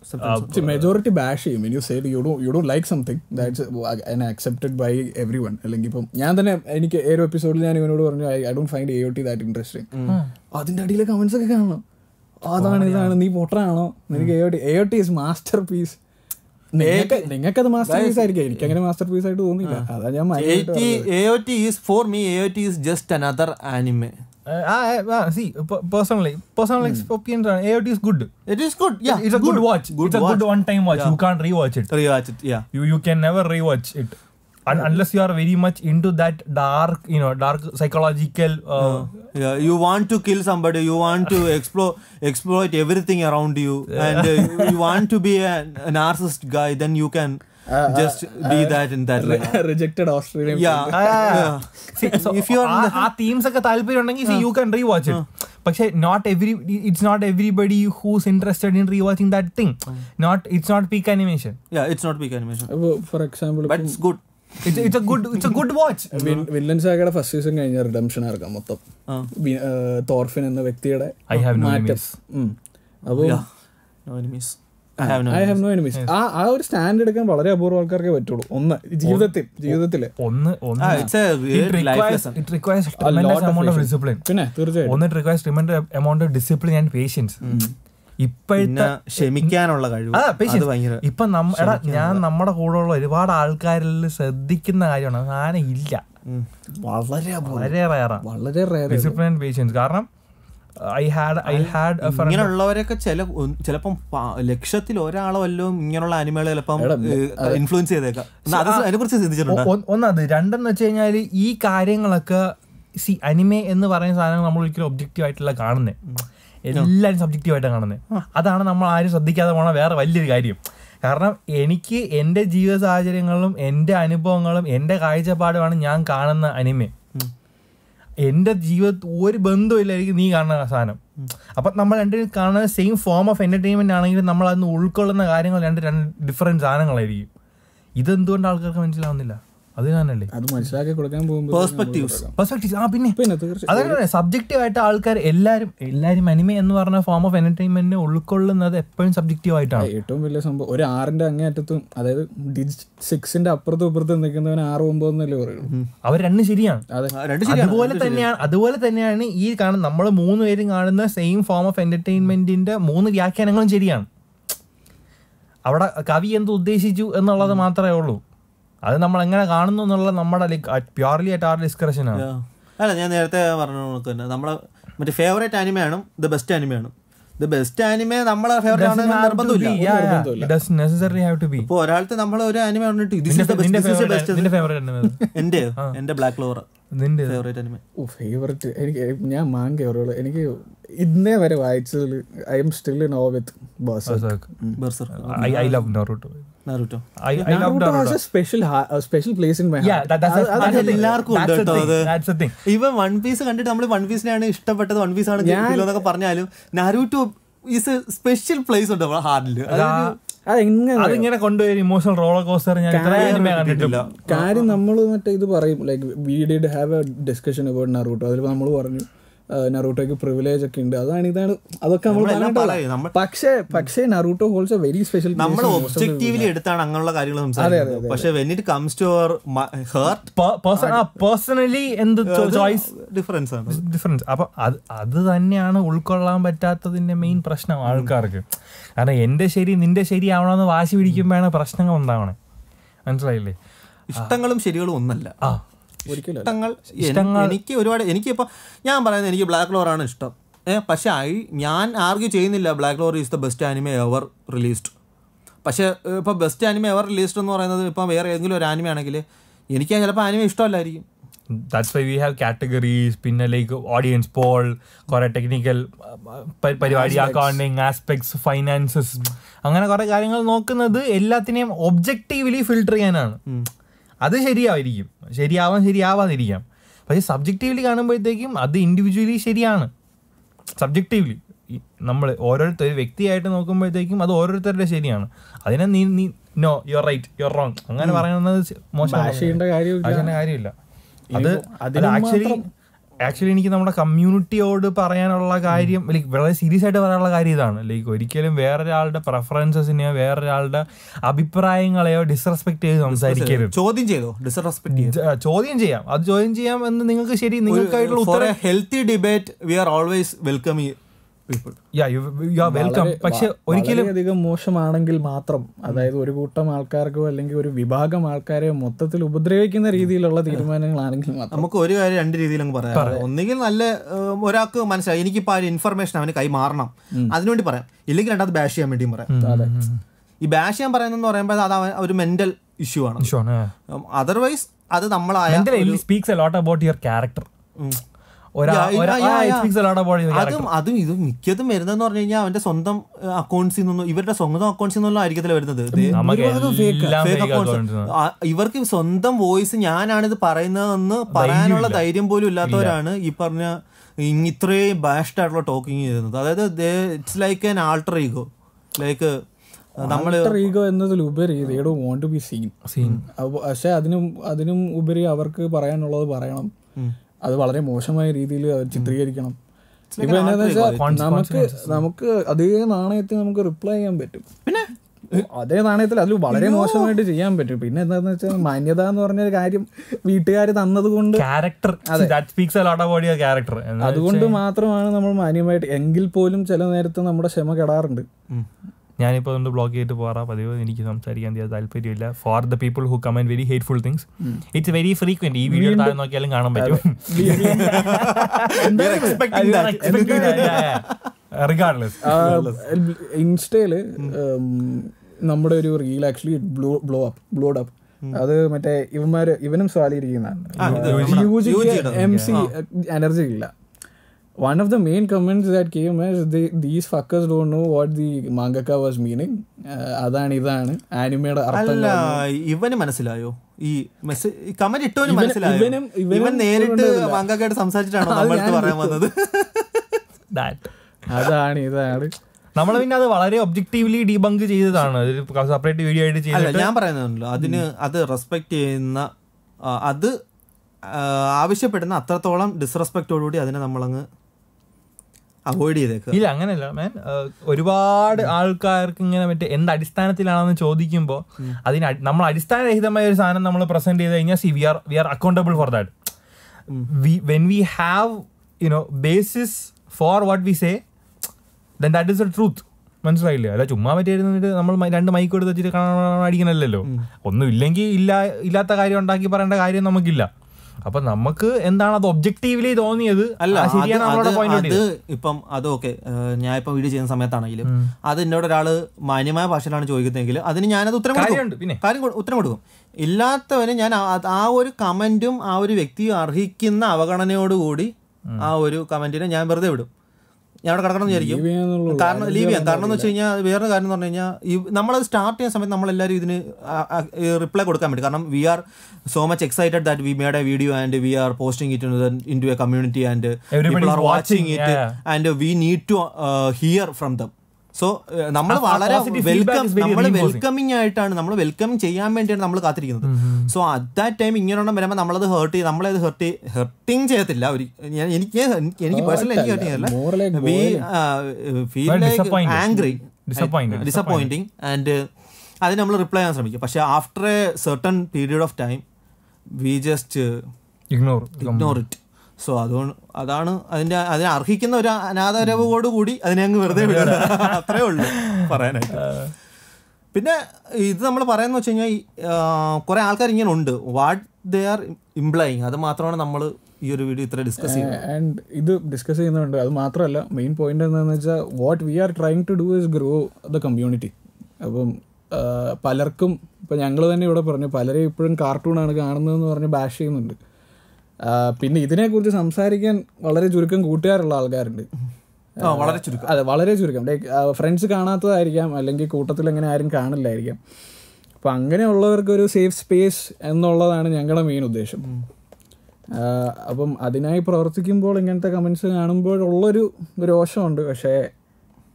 Speaker 2: സി മെജോറിറ്റി ബാഷ് ചെയ്യും you say you do you do like something that's accepted by everyone അല്ലെങ്കിൽ ഇപ്പം ഞാൻ തന്നെ എനിക്ക് ഏരോ എപ്പിസോഡിൽ ഞാൻ ഇവനോട് പറഞ്ഞു I I don't find A T that interesting അതിൻ്റെ അടിയിലെ കമൻസ് ഒക്കെ കാണണം അതാണ് ഇതാണ് നീ പൊട്ടറാണോ നിനക്ക് A T A T is masterpiece നിങ്ങൾക്കത് മാസ്റ്റർ പീസ് ആയിരിക്കും എനിക്ക് അങ്ങനെ മാസ്റ്റർ പീസ് ആയിട്ട് തോന്നിയില്ല അതാ ഞാൻ
Speaker 3: for me just another anime
Speaker 1: Uh, I ah, eh, ah, see personally, personal mm. experience uh, on AOT is good. It is good. Yeah, it's, a good, watch. it's a good one-time watch. You can't re-watch it. Re-watch it. Yeah. You you can never re-watch it, unless you are very much into that dark, you know, dark psychological. Uh, yeah. You want to
Speaker 3: kill somebody. You want to explore exploit everything around you, and uh, you, you want to be an a narcissist guy. Then you can Uh, just uh, be uh, that in that way.
Speaker 2: Rejected Australian. Yeah. Ah. If you are ആ
Speaker 1: themes ഒക്കെ താല്പര്യം ഉണ്ടെങ്കിൽ you can rewatch പക്ഷെ not every it's not everybody who's interested in rewatching that thing not it's not peak animation it's not peak animation for example it's
Speaker 2: good villain സാഗയുടെ first season കഴിഞ്ഞ redemption ആർക്കാം മൊത്തം Thorfinn എന്ന വ്യക്തിയുടെ മാറ്റം അപ്പോൾ I have no enemies ആ ആ ഒരു സ്റ്റാൻഡ് എടുക്കാൻ വളരെ അപൂർവ ആൾക്കാർക്കേ പറ്റുള്ളൂ ഒന്ന് ജീവിതത്തിൽ ജീവിതത്തില് ഒന്ന് ah, പിന്നെ തീർച്ചയായും
Speaker 1: amount of discipline and patience ഇപ്പോഴത്തെ ക്ഷമിക്കാനുള്ള കഴിവ് ഇപ്പൊ നമ്മുടെ ഞാൻ നമ്മുടെ കൂടെയുള്ള ഒരുപാട് ആൾക്കാരിൽ ശ്രദ്ധിക്കുന്ന കാര്യമാണ് സാധനം ഇല്ല വളരെ വളരെ റയറാണ്
Speaker 2: വളരെ ഡിസിപ്ലിൻ
Speaker 1: ആൻഡ് പേഷ്യൻസ് കാരണം ഐ ഹാഡ് ഐ ഹാഡ്
Speaker 3: ഇങ്ങനെയുള്ളവരൊക്കെ ചില ചിലപ്പം ലക്ഷത്തിൽ ഒരാളോ ഇങ്ങനെയുള്ള അനിമകളെ ചിലപ്പം ഇൻഫ്ലുവൻസ് ചെയ്തേക്കാം അതിനെ കുറിച്ച് ചിന്തിച്ചിട്ടുണ്ട്
Speaker 1: ഒന്നത് രണ്ടെന്ന് വെച്ച് കഴിഞ്ഞാല് ഈ കാര്യങ്ങളൊക്കെ സി അനിമേ എന്ന് പറയുന്ന സാധനങ്ങൾ നമ്മൾ ഒരിക്കലും ഒബ്ജക്റ്റീവ് ആയിട്ടുള്ള കാണുന്നത് എല്ലാവരും സബ്ജക്റ്റീവായിട്ടാണ് കാണുന്നത് അതാണ് നമ്മൾ ആരും ശ്രദ്ധിക്കാതെ പോണ വേറെ വലിയൊരു കാര്യം കാരണം എനിക്ക് എൻ്റെ ജീവിത സാഹചര്യങ്ങളും എൻ്റെ അനുഭവങ്ങളും എൻ്റെ കാഴ്ചപ്പാടുമാണ് ഞാൻ കാണുന്ന അനിമേ എൻ്റെ ജീവിതത്തിൽ ഒരു ബന്ധമില്ലായിരിക്കും നീ കാണുന്ന സാധനം അപ്പം നമ്മൾ രണ്ടുപേരും കാണുന്ന സെയിം ഫോം ഓഫ് എന്റർടൈൻമെന്റ് ആണെങ്കിലും നമ്മൾ അതിന് ഉൾക്കൊള്ളുന്ന കാര്യങ്ങൾ രണ്ട് രണ്ട് ഡിഫറെൻറ്റ് സാധനങ്ങളായിരിക്കും ഇതെന്തുകൊണ്ട് ആൾക്കാർക്ക് മനസ്സിലാവുന്നില്ല അത് ഞാനല്ലേ
Speaker 2: അത് മനസ്സിലാക്കി കൊടുക്കാൻ പെർസ്പെക്ടീവ്സ് ആ പിന്നെ
Speaker 1: സബ്ജക്റ്റീവ് ആയിട്ട് ആൾക്കാർ
Speaker 2: എല്ലാരും എല്ലാരും അനിമ എന്ന് പറഞ്ഞ ഫോം ഓഫ് എന്റർടൈൻമെന്റ് ഉൾക്കൊള്ളുന്നത് എപ്പോഴും സബ്ജക്റ്റീവ് ആയിട്ടാണ് ഏറ്റവും വലിയ സംഭവം ഒരു ആറിന്റെ അങ്ങേയറ്റത്തും അതായത് ഡിജിറ്റ് സിക്സിന്റെ അപ്പുറത്തും ഇപ്പുറത്തും നിൽക്കുന്നവൻ ആറ് ഒമ്പത് എന്നല്ലേ പറയുള്ളൂ അവർ രണ്ടും ശരിയാണ്
Speaker 1: അതുപോലെ തന്നെയാണ്
Speaker 2: അതുപോലെ തന്നെയാണ് ഈ കാണുന്ന നമ്മൾ
Speaker 1: മൂന്ന് പേരും കാണുന്ന സെയിം ഫോം ഓഫ് എന്റർടൈൻമെന്റിന്റെ മൂന്ന് വ്യാഖ്യാനങ്ങളും ശരിയാണ് അവിടെ കവി എന്ത് ഉദ്ദേശിച്ചു എന്നുള്ളത് മാത്രമേ ഉള്ളൂ അത് നമ്മൾ എങ്ങനെ കാണുന്നു എന്നുള്ള നമ്മുടെ പ്യുവർലി ആയിട്ട് ആർ ഡിസ്കഷൻ ആണ്
Speaker 3: അല്ല ഞാൻ നേരത്തെ പറഞ്ഞു തന്നെ നമ്മളെ മറ്റേ ഫേവറേറ്റ് ആനിമയാണ് ദ ബെസ്റ്റ് ആനിമയാണ് ദ ബെസ്റ്റ് ആനിമ നമ്മളെ ഫേവറേറ്റ് നിർബന്ധമില്ല ഇപ്പൊ ഒരാൾക്ക് നമ്മൾ ഒരു ആനിമ
Speaker 2: കണ്ടിട്ട് എന്റെ എന്റെ ബ്ലാക്ക് ലോവർ നിന്റെ ഫേവറേറ്റ് അനിമ ഓ ഫേവറേറ്റ് എനിക്ക് ഞാൻ മാങ്ക ഓരോള് എനിക്ക് ഇന്നേ വരെ വായിച്ചതിൽ I'm still in awe with I
Speaker 1: love I I love special
Speaker 2: special in my
Speaker 1: heart എല്ലാവർക്കും
Speaker 3: ഉണ്ട് വൺ പീസ് കണ്ടിട്ട് നമ്മൾ വൺ പീസിനെയാണ് ഇഷ്ടപ്പെട്ടത് വൺ പീസ് ആണ് എന്നൊക്കെ പറഞ്ഞാലും നറൂട്ടോ ഈസ് സ്പെഷ്യൽ പ്ലേസ് ഉണ്ട് നമ്മുടെ ഹാർട്ടിൽ
Speaker 1: അതിങ്ങനെ കൊണ്ടുപോയി ഇമോഷണൽ റോളർ കോസ്റ്റർ ഞാൻ കണ്ടിട്ടില്ല
Speaker 2: കാര്യം നമ്മൾ മറ്റേ ഇത് പറയും like we did have a discussion about Naruto അതിൽ നമ്മൾ പറഞ്ഞു നറൂട്ടോയ്ക്ക് പ്രിവിലേജ് ഒക്കെ ഉണ്ട് അതാണ് ഇതാണ് അതൊക്കെ നമ്മൾ പക്ഷേ പക്ഷേ നറൂട്ടോ ഹോൾസ് വെരി സ്പെഷ്യൽ നമ്മൾ ഒബ്ജക്റ്റീവ്ലി
Speaker 3: എടുത്താണ് അങ്ങനെയുള്ള കാര്യങ്ങൾ സംസാരിക്കുന്നത് പക്ഷേ കംസ് ടു
Speaker 1: പേഴ്സണലി എന്ത് ചോയ്സ് ഡിഫറൻസ് ആണ് ഡിഫറൻസ് അപ്പൊ അത് അത് തന്നെയാണ് ഉൾക്കൊള്ളാൻ പറ്റാത്തതിന്റെ മെയിൻ പ്രശ്നം ആൾക്കാർക്ക് കാരണം എന്റെ ശരി നിന്റെ ശരി ആവണമെന്ന് വാശി പിടിക്കുമ്പോഴാണ് പ്രശ്നങ്ങൾ ഉണ്ടാവണേ മനസ്സിലായില്ലേ ഇഷ്ടങ്ങളും ശരികളും ഒന്നല്ല
Speaker 3: ആ ഇഷ്ടങ്ങൾ എനിക്ക് ഒരുപാട് എനിക്കിപ്പോൾ ഞാൻ പറയുന്നത് എനിക്ക് ബ്ലാക്ക് ലോർ ആണ് ഇഷ്ടം ഏഹ് പക്ഷേ ഐ ഞാൻ ആർഗ്യൂ ചെയ്യുന്നില്ല black clover is the best anime ever released പക്ഷേ ഇപ്പോൾ ബെസ്റ്റ് ആനിമെ എവർ റിലീസ്ഡ് എന്ന് പറയുന്നത് ഇപ്പം വേറെ ഏതെങ്കിലും ഒരു ആനിമ ആണെങ്കിൽ എനിക്ക് ചിലപ്പോൾ
Speaker 1: ആനിമെ ഇഷ്ടമല്ലായിരിക്കും that's why we have categories പിന്നെ ലൈക്ക് ഓഡിയൻസ് പോൾ കുറെ ടെക്നിക്കൽ പരിപാടി അക്കൗണ്ടിങ് ആസ്പെക്ട്സ് ഫൈനാൻസസ് അങ്ങനെ കുറെ കാര്യങ്ങൾ നോക്കുന്നത് എല്ലാത്തിനെയും ഒബ്ജക്റ്റീവ്ലി ഫിൽട്ടർ ചെയ്യാനാണ് അത് ശരിയായിരിക്കും ശരിയാവാൻ ശരിയാവാതിരിക്കാം പക്ഷേ സബ്ജക്റ്റീവ്ലി കാണുമ്പോഴത്തേക്കും അത് ഇൻഡിവിജ്വലി ശരിയാണ് സബ്ജക്റ്റീവ്ലി നമ്മൾ ഓരോരുത്തർ വ്യക്തിയായിട്ട് നോക്കുമ്പോഴത്തേക്കും അത് ഓരോരുത്തരുടെ ശരിയാണ് അതിനെ നീ നീ know you're right you're wrong അങ്ങനെ പറയുന്നത് മോശം കാര്യമില്ല അത് ആക്ച്വലി ആക്ച്വലി എനിക്ക് നമ്മുടെ കമ്മ്യൂണിറ്റിയോട് പറയാനുള്ള കാര്യം ലൈക്ക് വളരെ സീരിയസ് ആയിട്ട് പറയാനുള്ള കാര്യം ഇതാണ് ലൈക്ക് ഒരിക്കലും വേറൊരാളുടെ പ്രിഫറൻസസിനെയോ വേറൊരാളുടെ അഭിപ്രായങ്ങളെയോ ഡിസ്റെസ്പെക്ട് ചെയ്ത് സംസാരിക്കരുത് ചോദ്യം ചെയ്തോ ഡിസ്റെസ്പെക്ട് ചോദ്യം ചെയ്യാം അത് ചോദ്യം
Speaker 2: ചെയ്യാം എന്ന് നിങ്ങൾക്ക് ശരി നിങ്ങൾക്കായിട്ടുള്ള
Speaker 1: healthy debate we are always welcome people പക്ഷെ ഒരിക്കലും
Speaker 2: അധികം മോശമാണെങ്കിൽ മാത്രം അതായത് ഒരു കൂട്ടം ആൾക്കാർക്കോ അല്ലെങ്കിൽ ഒരു വിഭാഗം ആൾക്കാരെ മൊത്തത്തിൽ ഉപദ്രവിക്കുന്ന രീതിയിലുള്ള തീരുമാനങ്ങളാണെങ്കിൽ
Speaker 3: നമുക്ക് ഒരു കാര്യം രണ്ട് രീതിയിലും പറയാം
Speaker 2: ഒന്നുകിൽ നല്ല ഒരാൾക്ക് മനസ്സിലായി
Speaker 3: എനിക്കിപ്പോ ആ ഇൻഫർമേഷൻ അവന് കൈമാറണം അതിനുവേണ്ടി പറയാം ഇല്ലെങ്കിൽ രണ്ടാമത് ബാഷ് ചെയ്യാൻ വേണ്ടിയും പറയാം ഈ ബാഷ് ചെയ്യാൻ പറയുന്നതെന്ന് പറയുമ്പോൾ അത് ഒരു മെന്റൽ ഇഷ്യൂ ആണ് അതർവൈസ് അത്
Speaker 1: നമ്മളായ speaks lot about your character അതും
Speaker 3: അതും ഇത് മിക്കതും വരുന്നതെന്ന് പറഞ്ഞു കഴിഞ്ഞാൽ അവന്റെ സ്വന്തം അക്കൗണ്ട്സിൽ നിന്നും ഇവരുടെ സ്വന്തം അക്കൗണ്ട്സിൽ നിന്നുള്ള ആയിരിക്കത്തില്ല വരുന്നത് ഫേക്ക് ഇവർക്ക് സ്വന്തം വോയിസ് ഞാനാണിത് പറയുന്നതെന്ന് പറയാനുള്ള ധൈര്യം പോലും ഇല്ലാത്തവരാണ് ഈ പറഞ്ഞ ഇത്രയും ആയിട്ടുള്ള ടോക്കിങ് ചെയ്യുന്നത് അതായത് it's like an alter ego like
Speaker 2: ego എന്നതിലുപരി they want to be seen പക്ഷെ അതിനും അതിനും ഉപരി അവർക്ക് പറയാനുള്ളത് പറയണം അത് വളരെ മോശമായ രീതിയിൽ ചിത്രീകരിക്കണം
Speaker 1: ഇപ്പൊ എന്താണെന്ന് വെച്ചാൽ നമുക്ക്
Speaker 2: നമുക്ക് അതേ നാണയത്തിൽ നമുക്ക് റിപ്ലൈ ചെയ്യാൻ പറ്റും പിന്നെ അതേ നാണയത്തിൽ അതിൽ വളരെ മോശമായിട്ട് ചെയ്യാൻ പറ്റും പിന്നെ എന്താന്ന് വെച്ചാൽ മാന്യത എന്ന് പറഞ്ഞ ഒരു കാര്യം വീട്ടുകാർ തന്നത് കൊണ്ട് ക്യാരക്ടർ അതുകൊണ്ട് മാത്രമാണ് നമ്മൾ മാന്യമായിട്ട് എങ്കിൽ പോലും ചില നേരത്ത് നമ്മുടെ ക്ഷമ കെടാറുണ്ട്
Speaker 1: ഞാനിപ്പോൾ അതുകൊണ്ട് ബ്ലോഗ് ചെയ്തിട്ട് പോകാറ പതിവ് എനിക്ക് സംസാരിക്കാൻ തീരെ താല്പര്യമില്ല for the people who comment very hateful things it's very frequent ഈ വീഡിയോ താഴെ നോക്കിയാലും കാണാൻ പറ്റും
Speaker 2: ഇൻസ്റ്റയില് uh, um, നമ്മുടെ ഒരു reel actually blow blow up blowed up അത് മറ്റേ ഇവന്മാര് ഇവനും സി എനർജി ഇല്ല one of the main comments that came is they, these fuckers don't know what the mangaka was meaning uh, അതാണ് ഇതാണ് ആനിമയുടെ അല്ല
Speaker 3: ഇവന് മനസ്സിലായോ ഈ മെസ്സേജ് കമന്റ് ഇട്ടവന് മനസ്സിലായോ ഇവൻ നേരിട്ട് മങ്കക്കായിട്ട് സംസാരിച്ചിട്ടാണോ നമ്മളടുത്ത് പറയാൻ വന്നത്
Speaker 2: അതാണ് ഇതാണ്
Speaker 1: നമ്മൾ പിന്നെ അത് വളരെ ഒബ്ജക്റ്റീവ്ലി ഡീബങ്ക് ചെയ്തതാണ് സെപ്പറേറ്റ് വീഡിയോ ആയിട്ട്
Speaker 3: ചെയ്തത് ഞാൻ പറയുന്നുണ്ടല്ലോ അതിന് അത് റെസ്പെക്ട് ചെയ്യുന്ന അത് ആവശ്യപ്പെടുന്ന അത്രത്തോളം ഡിസ്റെസ്പെക്ടോടുകൂടി അതിനെ നമ്മളങ്ങ് അവോയ്ഡ് ചെയ്തേക്കുക ഇല്ല
Speaker 1: അങ്ങനെയല്ല മാൻ ഒരുപാട് ആൾക്കാർക്ക് ഇങ്ങനെ മറ്റേ എന്ത് അടിസ്ഥാനത്തിലാണെന്ന് ചോദിക്കുമ്പോൾ അതിന് നമ്മൾ അടിസ്ഥാനരഹിതമായ ഒരു സാധനം നമ്മൾ പ്രസന്റ് ചെയ്ത് കഴിഞ്ഞാൽ see we are we are accountable for that we when we have you know basis for what we say then that is a truth മനസ്സിലായില്ല അല്ല ചുമ്മാ പറ്റിയിരുന്നിട്ട് നമ്മൾ രണ്ട് മൈക്ക് എടുത്ത് വെച്ചിട്ട് അടിക്കണല്ലോ ഒന്നും ഇല്ലെങ്കിൽ ഇല്ല ഇല്ലാത്ത കാര്യം ഉണ്ടാക്കി പറയേണ്ട കാര്യം നമുക്കില്ല അപ്പൊ നമുക്ക് എന്താണ് അത് ഒബ്ജക്റ്റീവ്ലി തോന്നിയത് അല്ല അത്
Speaker 3: ഇപ്പം അതൊക്കെ ഞാൻ ഇപ്പൊ വീഡിയോ ചെയ്യുന്ന സമയത്താണെങ്കിലും അത് എന്നോട് ഒരാള് മാന്യമായ ഭാഷയിലാണ് ചോദിക്കുന്നതെങ്കിൽ അതിന് ഞാനത് ഉത്തരം കൊടുക്കും കാര്യം ഉത്തരം കൊടുക്കും ഇല്ലാത്തവന് ഞാൻ ആ ഒരു കമന്റും ആ ഒരു വ്യക്തിയും അർഹിക്കുന്ന അവഗണനയോടുകൂടി ആ ഒരു കമന്റിനെ ഞാൻ വെറുതെ വിടും ഞാൻ അവിടെ കിടക്കണം വിചാരിക്കും കാരണം ചെയ്യാം കാരണം എന്ന് വെച്ച് കഴിഞ്ഞാൽ വേറെ കാര്യം എന്ന് പറഞ്ഞു കഴിഞ്ഞാൽ നമ്മളത് സ്റ്റാർട്ട് ചെയ്യുന്ന സമയത്ത് നമ്മളെല്ലാവരും ഇതിന് റിപ്ലൈ കൊടുക്കാൻ പറ്റും കാരണം we are so much excited that we made a video and we are posting it into a community and are watching it and we need to hear from them so നമ്മൾ വളരെ welcome നമ്മൾ welcoming ആയിട്ടാണ് നമ്മൾ welcome ചെയ്യാൻ വേണ്ടിയാണ് നമ്മൾ കാത്തിരിക്കുന്നത് so at that time ഇങ്ങനെയൊന്നും വരുമ്പോൾ നമ്മളത് ഹേർട്ട് ചെയ്ത് നമ്മളത് ഹെർട്ട് ഹെർട്ടിങ് ചെയ്യത്തില്ല ഒരു എനിക്ക് എനിക്ക് പേഴ്സണലി എനിക്ക് ഹെർട്ട് ചെയ്യത്തില്ല ഫീൽ ആംഗ്രി ഡിസപ്പോയിന്റിങ് ആൻഡ് അതിന് നമ്മൾ റിപ്ലൈ ചെയ്യാൻ ശ്രമിക്കും പക്ഷേ after a certain period of time we just ignore ignore it so അതുകൊണ്ട് അതാണ് അതിന്റെ അതിനെ അർഹിക്കുന്ന ഒരു അനാദരവോടുകൂടി അതിനെ അങ്ങ് വെറുതെ വിടുക അത്രേ ഉള്ളൂ പറയാനായിട്ട് പിന്നെ ഇത് നമ്മൾ പറയുന്ന വെച്ച് കഴിഞ്ഞാൽ കുറേ ആൾക്കാർ ഇങ്ങനെ ഉണ്ട് വാട്ട് ദേ ആർ ഇംപ്ലൈങ് അത് മാത്രമാണ് നമ്മൾ ഈ ഒരു വീഡിയോ ഇത്ര ഡിസ്കസ് ചെയ്യുന്നത്
Speaker 2: ആൻഡ് eh, ഇത് ഡിസ്കസ് ചെയ്യുന്നുണ്ട് അത് മാത്രമല്ല മെയിൻ പോയിന്റ് എന്താണെന്ന് വെച്ചാൽ what we are trying to do is grow the community അപ്പം പലർക്കും ഇപ്പം ഞങ്ങൾ തന്നെ ഇവിടെ പറഞ്ഞു പലരെയും ഇപ്പോഴും കാർട്ടൂണാണ് കാണുന്നതെന്ന് പറഞ്ഞ് ബാഷ് ചെയ്യുന്നുണ്ട് പിന്നെ ഇതിനെക്കുറിച്ച് സംസാരിക്കാൻ വളരെ ചുരുക്കം കൂട്ടുകാരുള്ള ആൾക്കാരുണ്ട് വളരെ ചുരുക്കം അതെ വളരെ ചുരുക്കം ലൈക്ക് ഫ്രണ്ട്സ് കാണാത്തതായിരിക്കാം അല്ലെങ്കിൽ കൂട്ടത്തിൽ അങ്ങനെ ആരും കാണില്ലായിരിക്കാം അപ്പം അങ്ങനെയുള്ളവർക്ക് ഒരു സേഫ് സ്പേസ് എന്നുള്ളതാണ് ഞങ്ങളുടെ മെയിൻ ഉദ്ദേശം അപ്പം അതിനായി പ്രവർത്തിക്കുമ്പോൾ ഇങ്ങനത്തെ കമൻസ് കാണുമ്പോഴുള്ളൊരു രോഷമുണ്ട് പക്ഷേ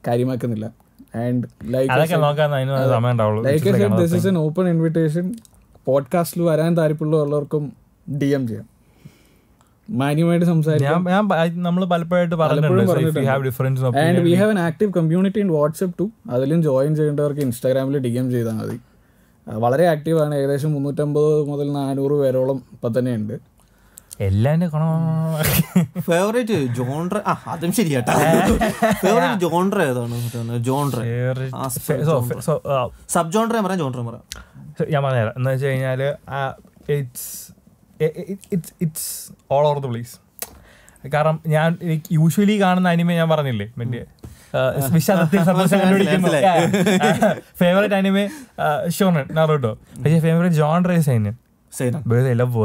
Speaker 2: കാര്യമാക്കുന്നില്ല and like this is an open invitation പോഡ്കാസ്റ്റിൽ വരാൻ താല്പര്യമുള്ളവർക്കും ഡി എം ചെയ്യാം ഞാൻ നമ്മൾ and we have community into അതിലും ജോയിൻ ചെയ്യേണ്ടവർക്ക് ഇൻസ്റ്റാഗ്രാമിൽ ഡി എം ചെയ്താൽ മതി വളരെ ആക്റ്റീവാണ് ഏകദേശം മുന്നൂറ്റമ്പത് മുതൽ നാനൂറ് പേരോളം ഇപ്പൊ തന്നെയുണ്ട് ഫേവറേറ്റ് ജോൺഡ്ര ആ അതും ശരി
Speaker 3: ഫേവറേറ്റ്
Speaker 1: ജോൺഡ്ര ഏതാണ് ജോൺഡ്ര സബ് ജോൺഡ്ര പറയാം ജോൺഡ്ര പറയാം ഞാൻ പറഞ്ഞുതരാം എന്ന് വെച്ച് കഴിഞ്ഞാല് it's it's all over the place കാരണം ഞാൻ യൂഷ്വലി കാണുന്ന അനിമ ഞാൻ പറഞ്ഞില്ലേ മറ്റേ വിഷാദത്തിൽ ഫേവറേറ്റ് അനിമെ ഷോണൻ നാറോട്ടോ പക്ഷേ favourite genre seinen I love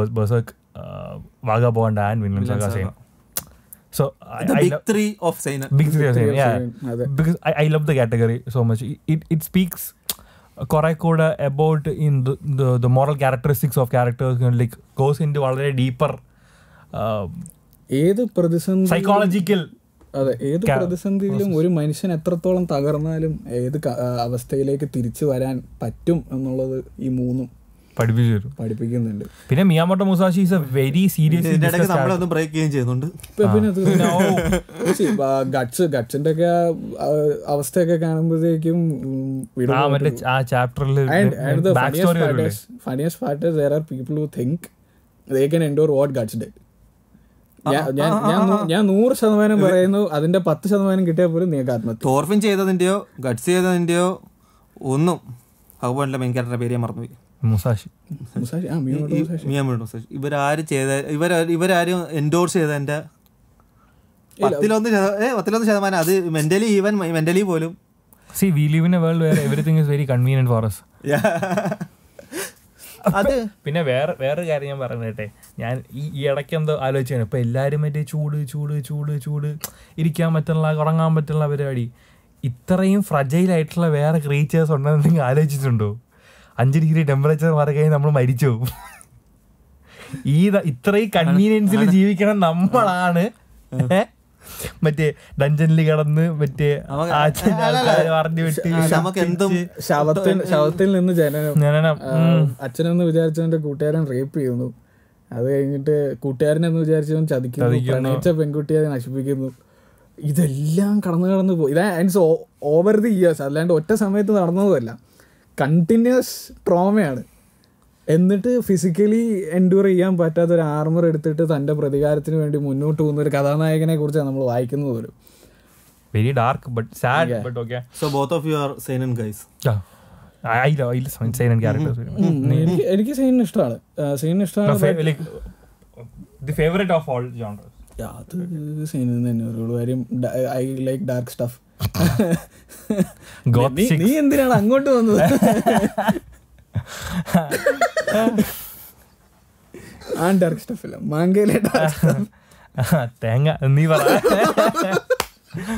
Speaker 1: the category so much it saga So I, three of Because I love the category so much. It it speaks കുറെ കൂടെ about in the moral characteristics of characters like goes in
Speaker 2: വളരെ deeper uh, ഏത് പ്രതിസന്ധി psychological അതെ ഏത് പ്രതിസന്ധിയിലും ഒരു മനുഷ്യൻ എത്രത്തോളം തകർന്നാലും ഏത് അവസ്ഥയിലേക്ക് തിരിച്ചു വരാൻ പറ്റും എന്നുള്ളത് ഈ മൂന്നും പഠിപ്പിച്ചു തരും പഠിപ്പിക്കുന്നുണ്ട്
Speaker 1: പിന്നെ Miyamoto Musashi is a very serious നമ്മളൊന്നും ബ്രേക്ക് ചെയ്യുകയും ചെയ്യുന്നുണ്ട് പിന്നെ
Speaker 2: ഗട്സ് ഗട്സിന്റെ ഒക്കെ അവസ്ഥയൊക്കെ കാണുമ്പോഴത്തേക്കും
Speaker 1: ആ ചാപ്റ്ററിൽ
Speaker 2: funniest part there are people who think they can endure what Guts dead ഞാൻ നൂറ് ശതമാനം പറയുന്നു അതിന്റെ പത്ത് ശതമാനം കിട്ടിയാൽ പോലും നിങ്ങൾക്ക് ആത്മ
Speaker 3: തോർഫിൻ ചെയ്തതിന്റെയോ ഗട്സ് ചെയ്തതിന്റെയോ ഒന്നും അതുപോലെ മെയിൻ ക്യാരക്ടറിന്റെ പേര് ഞാൻ മറന്നുപോയി
Speaker 1: മുസാഷി
Speaker 2: മുസാഷി ആ മിയാമോട്ടോ മുസാഷി
Speaker 3: ഇവരാരും ചെയ്ത ഇവർ ഇവരാരും എൻഡോഴ്സ് ചെയ്ത എൻ്റെ പത്തിലൊന്ന് പത്തിലൊന്ന്
Speaker 1: ശതമാനം അത് മെന്റലി ഈവൻ മെന്റലി പോലും see we live in a world where everything is very convenient for us അത് പിന്നെ വേറെ വേറൊരു കാര്യം ഞാൻ പറഞ്ഞിട്ടെ ഞാൻ ഈ ഇടയ്ക്ക് എന്തോ ആലോചിച്ചു ഇപ്പൊ എല്ലാരും മറ്റേ ചൂട് ചൂട് ചൂട് ചൂട് ഇരിക്കാൻ പറ്റുള്ള ഉറങ്ങാൻ പറ്റുള്ള പരിപാടി ഇത്രയും ഫ്രജൈൽ ആയിട്ടുള്ള വേറെ ക്രീച്ചേഴ്സ് ഉണ്ടെന്ന് നിങ്ങൾ ആലോചിച്ചിട്ടുണ്ടോ അഞ്ച് ഡിഗ്രി ടെമ്പറേച്ചർ മാറിക്കഴിഞ്ഞാൽ നമ്മൾ മരിച്ചു പോകും ഈ ഇത്രയും കൺവീനിയൻസിൽ ജീവിക്കണം നമ്മളാണ് മറ്റേ
Speaker 2: ഡഞ്ചനിൽ കിടന്ന് മറ്റേ ശവത്തിൽ ശവത്തിൽ നിന്ന് ജനനം ജനനം അച്ഛനെന്ന് വിചാരിച്ചവന്റെ കൂട്ടുകാരൻ റേപ്പ് ചെയ്യുന്നു അത് കഴിഞ്ഞിട്ട് കൂട്ടുകാരനെന്ന് വിചാരിച്ചവൻ ചതിക്കുന്നു പെൺകുട്ടിയെ നശിപ്പിക്കുന്നു ഇതെല്ലാം കടന്നു കടന്നു പോയി ഇതാ ഓവർ ദി ഇയേഴ്സ് അല്ലാണ്ട് ഒറ്റ സമയത്ത് നടന്നതുമല്ല കണ്ടിന്യൂസ് ട്രോമയാണ് എന്നിട്ട് ഫിസിക്കലി എൻഡ്യൂർ ചെയ്യാൻ പറ്റാത്ത ഒരു ആർമർ എടുത്തിട്ട് തൻ്റെ പ്രതികാരത്തിന് വേണ്ടി മുന്നോട്ട് പോകുന്ന ഒരു കഥാനായകനെ കുറിച്ചാണ് നമ്മൾ വായിക്കുന്നത് പോലും
Speaker 1: very dark but sad but okay so both of you are seinen and guys
Speaker 2: എനിക്ക് സെയിൻ ഇഷ്ടമാണ് സെയിൻ ഇഷ്ടമാണ്
Speaker 1: the favourite of all genre
Speaker 2: അത് സീനിൽ തന്നെ ഒരു കാര്യം ഐ ലൈക്ക് ഡാർക്ക് സ്റ്റഫ് നീ എന്തിനാണ് അങ്ങോട്ട് വന്നത് ആ ഡാർക്ക് സ്റ്റഫ് ഇല്ല മാങ്കയിലെ തേങ്ങ നീ പറ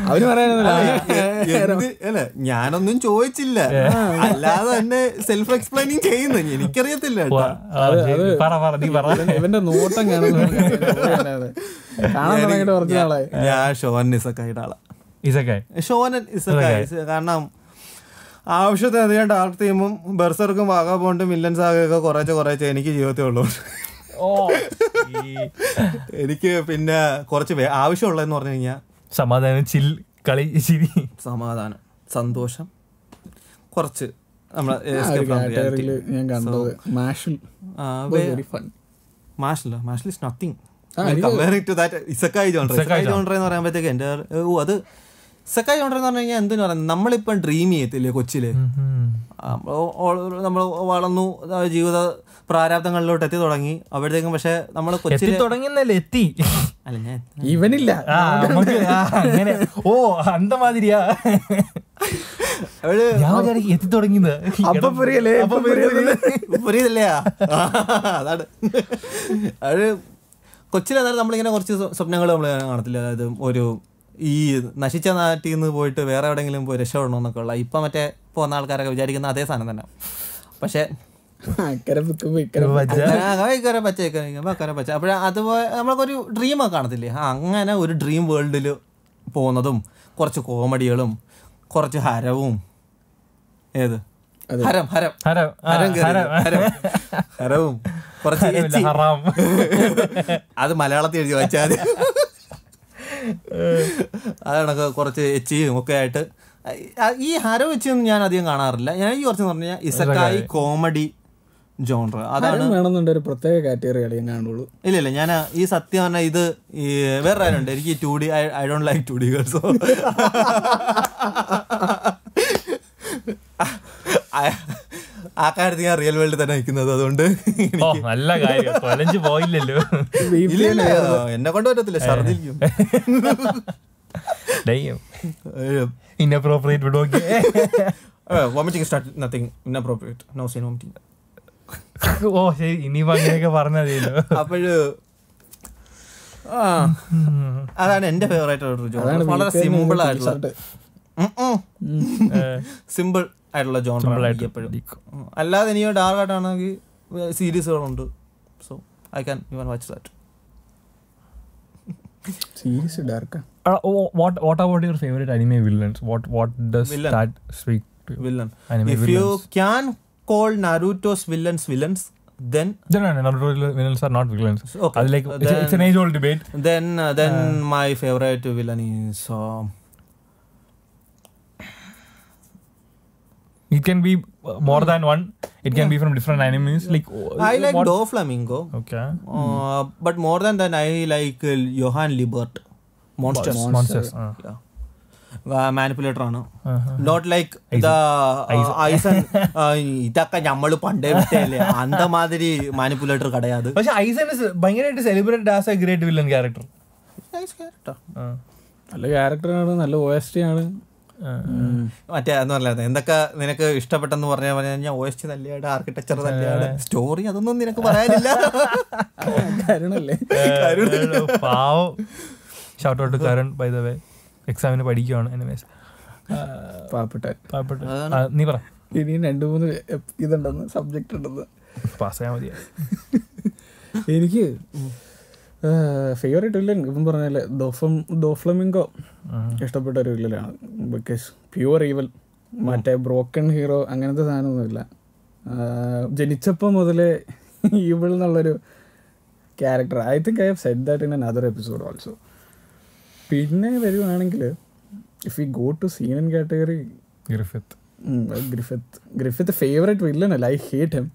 Speaker 1: അവര് പറയാനൊന്നുമില്ല
Speaker 2: ഞാനൊന്നും ചോദിച്ചില്ല അല്ലാതെ
Speaker 3: തന്നെ സെൽഫ് എക്സ്പ്ലെയിനിങ് ചെയ്യുന്നു എനിക്കറിയത്തില്ല ഇവന്റെ ഞാൻ ഷോൻ കാരണം ആവശ്യത്തെ അധികം ഡാർക്ക് തീമും ബെർസർക്കും വാഗാബോണ്ടും വില്ലൻ സാഗയൊക്കെ കുറേച്ചെ കുറേച്ചെ എനിക്ക് ജീവിതത്തിൽ ഉള്ളൂ എനിക്ക് പിന്നെ കുറച്ച് ആവശ്യമുള്ളതെന്ന് പറഞ്ഞു കഴിഞ്ഞാൽ സമാധാനം ചിൽ കളി ശരി സമാധാനം സന്തോഷം കുറച്ച്
Speaker 2: മാഷില്ല
Speaker 3: Mashle is nothing compare to that isekai genre isekai genre എന്ന് പറയുമ്പോഴത്തേക്ക് എൻ്റെ ഓ അത് സെക്കായി ജോണ്ടർ എന്ന് പറഞ്ഞു കഴിഞ്ഞാൽ എന്തെന്ന് പറയുന്നത് നമ്മളിപ്പം ഡ്രീം ചെയ്യത്തില്ലേ കൊച്ചില് നമ്മൾ വളർന്നു ജീവിത പ്രാരാബ്ദങ്ങളിലോട്ട് എത്തി തുടങ്ങി അവിടത്തേക്കും പക്ഷെ
Speaker 1: നമ്മൾ കൊച്ചി തുടങ്ങിയെന്നല്ലേ എത്തി അല്ല ഞാൻ ഇവനില്ല ഓ അന്തമാതിരിയാ എത്തി തുടങ്ങിയത്
Speaker 3: കൊച്ചിലെന്നാലും നമ്മളിങ്ങനെ കുറച്ച് സ്വപ്നങ്ങൾ നമ്മൾ കാണത്തില്ല അതായത് ഒരു ഈ നശിച്ച നാട്ടിൽ നിന്ന് പോയിട്ട് വേറെ എവിടെയെങ്കിലും പോയി എന്നൊക്കെ ഉള്ള ഇപ്പം മറ്റേ പോകുന്ന ആൾക്കാരൊക്കെ വിചാരിക്കുന്ന അതേ സാധനം തന്നെ പക്ഷേ അപ്പോഴേ അതുപോലെ നമ്മൾക്കൊരു ഡ്രീമൊക്കെ കാണത്തില്ലേ അങ്ങനെ ഒരു ഡ്രീം വേൾഡിൽ പോകുന്നതും കുറച്ച് കോമഡികളും കുറച്ച് ഹരവും ഏത് ഹരം ഹരം ഹരം ഹരം ഹരവും കുറച്ച് അത് മലയാളത്തിൽ എഴുതി വായിച്ചാൽ അതാണൊക്കെ കുറച്ച് എച്ചിയും ഒക്കെ ആയിട്ട് ഈ ഹാരോ വെച്ച് ഒന്നും ഞാൻ അധികം കാണാറില്ല ഞാൻ ഈ കുറച്ച് പറഞ്ഞാൽ ഇസക്കായി കോമഡി
Speaker 2: ജോണ്ടർ അതാണ് ഒരു പ്രത്യേക കാറ്റഗറി കളിയും കാണുള്ളൂ
Speaker 3: ഇല്ല ഇല്ല ഞാൻ ഈ സത്യം പറഞ്ഞാൽ ഇത് ഈ വേറെ ആരുണ്ട് എനിക്ക് two D I don't like two D ഗേൾസോ
Speaker 1: ആ കാര്യത്തിൽ ഞാൻ റിയൽ വേൾഡ് തന്നെ നിൽക്കുന്നത് അതുകൊണ്ട് നല്ല കാര്യം കൊലഞ്ചു പോയില്ലല്ലോ എന്നെ കൊണ്ട് പറ്റത്തില്ല ഛർദിക്കും
Speaker 3: ഓ അതാണ് എന്റെ ഫേവറേറ്റ് വളരെ സിമ്പിൾ ആയിട്ടുള്ള സിമ്പിൾ ആയിട്ടുള്ള ജോൺ എപ്പോഴും അല്ലാതെ ഇനി ഡാർക്ക് ആയിട്ടാണെങ്കിൽ സീരീസുകളുണ്ട് so I can you
Speaker 2: watch that series dark what what
Speaker 1: about your favourite anime villains what what does that speak to villain if you can call Naruto's villains villains then then no, no, no, villains are not villains it's an age it's, debate
Speaker 3: then then my debate villain is then uh, uh,
Speaker 1: It can be more than one. It can yeah. be from different animes. Like I like what? Do
Speaker 3: Flamingo. Okay. Uh, mm. But more than that, I like uh, Johan Libert. Monsters. Monsters. Monsters. Uh. Yeah. Manipulator ആണ് not like Aizen ഇതൊക്കെ നമ്മൾ പണ്ടേ വിട്ടല്ലേ അന്ത മാതിരി manipulator കടയാത് പക്ഷെ Aizen
Speaker 1: ഭയങ്കരമായിട്ട് celebrate as a great villain character നല്ല
Speaker 3: ക്യാരക്ടറാണ്
Speaker 2: നല്ല ഓ എസ് ടി ആണ്
Speaker 3: മറ്റേ അതൊന്നും അല്ല എന്തൊക്കെ നിനക്ക് ഇഷ്ടപ്പെട്ടെന്ന് പറഞ്ഞാൽ പറഞ്ഞു കഴിഞ്ഞാൽ ഒ എസ് ടി നല്ലയാണ് ആർക്കിടെക്ചർ നല്ലയാണ് സ്റ്റോറി അതൊന്നും നിനക്ക് പറയാനില്ല
Speaker 2: കരുണല്ലേ
Speaker 1: ഔട്ട് ബൈ വേ എക്സാമിന്
Speaker 2: പഠിക്കുവാണ് എനിവേസ് നീ പറ ഇനി രണ്ട് മൂന്ന് ഇതുണ്ടെന്ന് സബ്ജക്റ്റ് ഉണ്ടെന്ന് ചെയ്യാൻ മതിയാ എനിക്ക് ഫേവറേറ്റ് വില്ലൻ ഇപ്പം പറഞ്ഞാൽ ദോഫം ദോഫ്ലമിങ്കോ ഇഷ്ടപ്പെട്ട ഒരു വില്ലനാണ് ബിക്കോസ് പ്യുവർ ഈവൽ മറ്റേ ബ്രോക്കൺ ഹീറോ അങ്ങനത്തെ സാധനമൊന്നുമില്ല ജനിച്ചപ്പം മുതലേ ഈവൾ എന്നുള്ളൊരു character I think I have set that in an other episode also പിന്നെ വരുവാണെങ്കിൽ if you go to seinen in category Griffith Griffith Griffith favourite വില്ലനല്ല ഐ ഹേറ്റ് ഹിം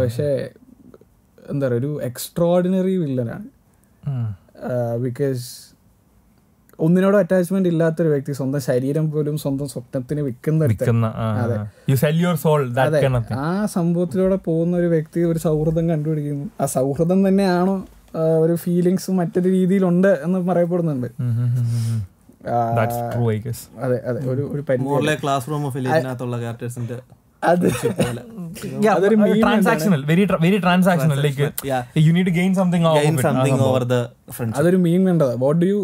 Speaker 2: പക്ഷേ എന്താ പറയുക ഒരു എക്സ്ട്രോഡിനറി വില്ലനാണ് ബിക്കോസ് ഒന്നിനോട് അറ്റാച്ച്മെന്റ് ഇല്ലാത്ത ഒരു വ്യക്തി സ്വന്തം ശരീരം പോലും സ്വന്തം സ്വപ്നത്തിന് വിൽക്കുന്ന ആ സംഭവത്തിലൂടെ പോകുന്ന ഒരു വ്യക്തി ഒരു സൗഹൃദം കണ്ടുപിടിക്കുന്നു ആ സൗഹൃദം തന്നെയാണോ ഒരു ഫീലിങ്സ് മറ്റൊരു രീതിയിലുണ്ട് എന്ന് പറയപ്പെടുന്നുണ്ട് അതെ അതെ ഒരു ഒരു ക്ലാസ്
Speaker 1: റൂം ഓഫ് ക്യാരക്ടേഴ്സിന്റെ ട്രാൻസാക്ഷണൽ വെരി ട്രാൻസാക്ഷണൽ യു അതൊരു
Speaker 2: മീൻ uh, കണ്ടതാ what do you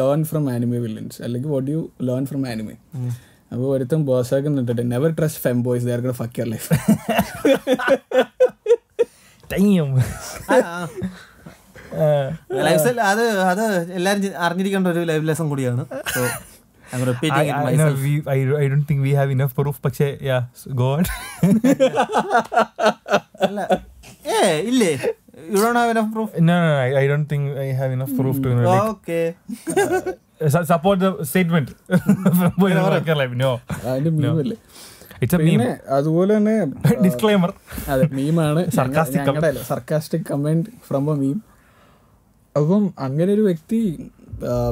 Speaker 2: learn from anime villains അല്ലെങ്കിൽ what do you learn from anime അപ്പോൾ ഒരുത്തൻ ബോസാക്ക് നിട്ടിട്ട് never trust fem boys fuck your life
Speaker 3: അത് അത് എല്ലാവരും അറിഞ്ഞിരിക്കേണ്ട ഒരു ലൈഫ് ലെസൺ കൂടിയാണ് so
Speaker 1: I'm repeating I, it I, myself. No, we, I, I don't think we have enough proof. Pakshe, yeah, so go on. yeah, ille. You don't have enough proof? No, no, no I, I don't think I have enough proof to. You know, like, okay. uh, support the
Speaker 2: statement from Boy Worker Life. No. no. പിന്നെ അതുപോലെ തന്നെ disclaimer അതെ മീമാണ് sarcastic sarcastic comment from a meme അപ്പം അങ്ങനെ ഒരു വ്യക്തി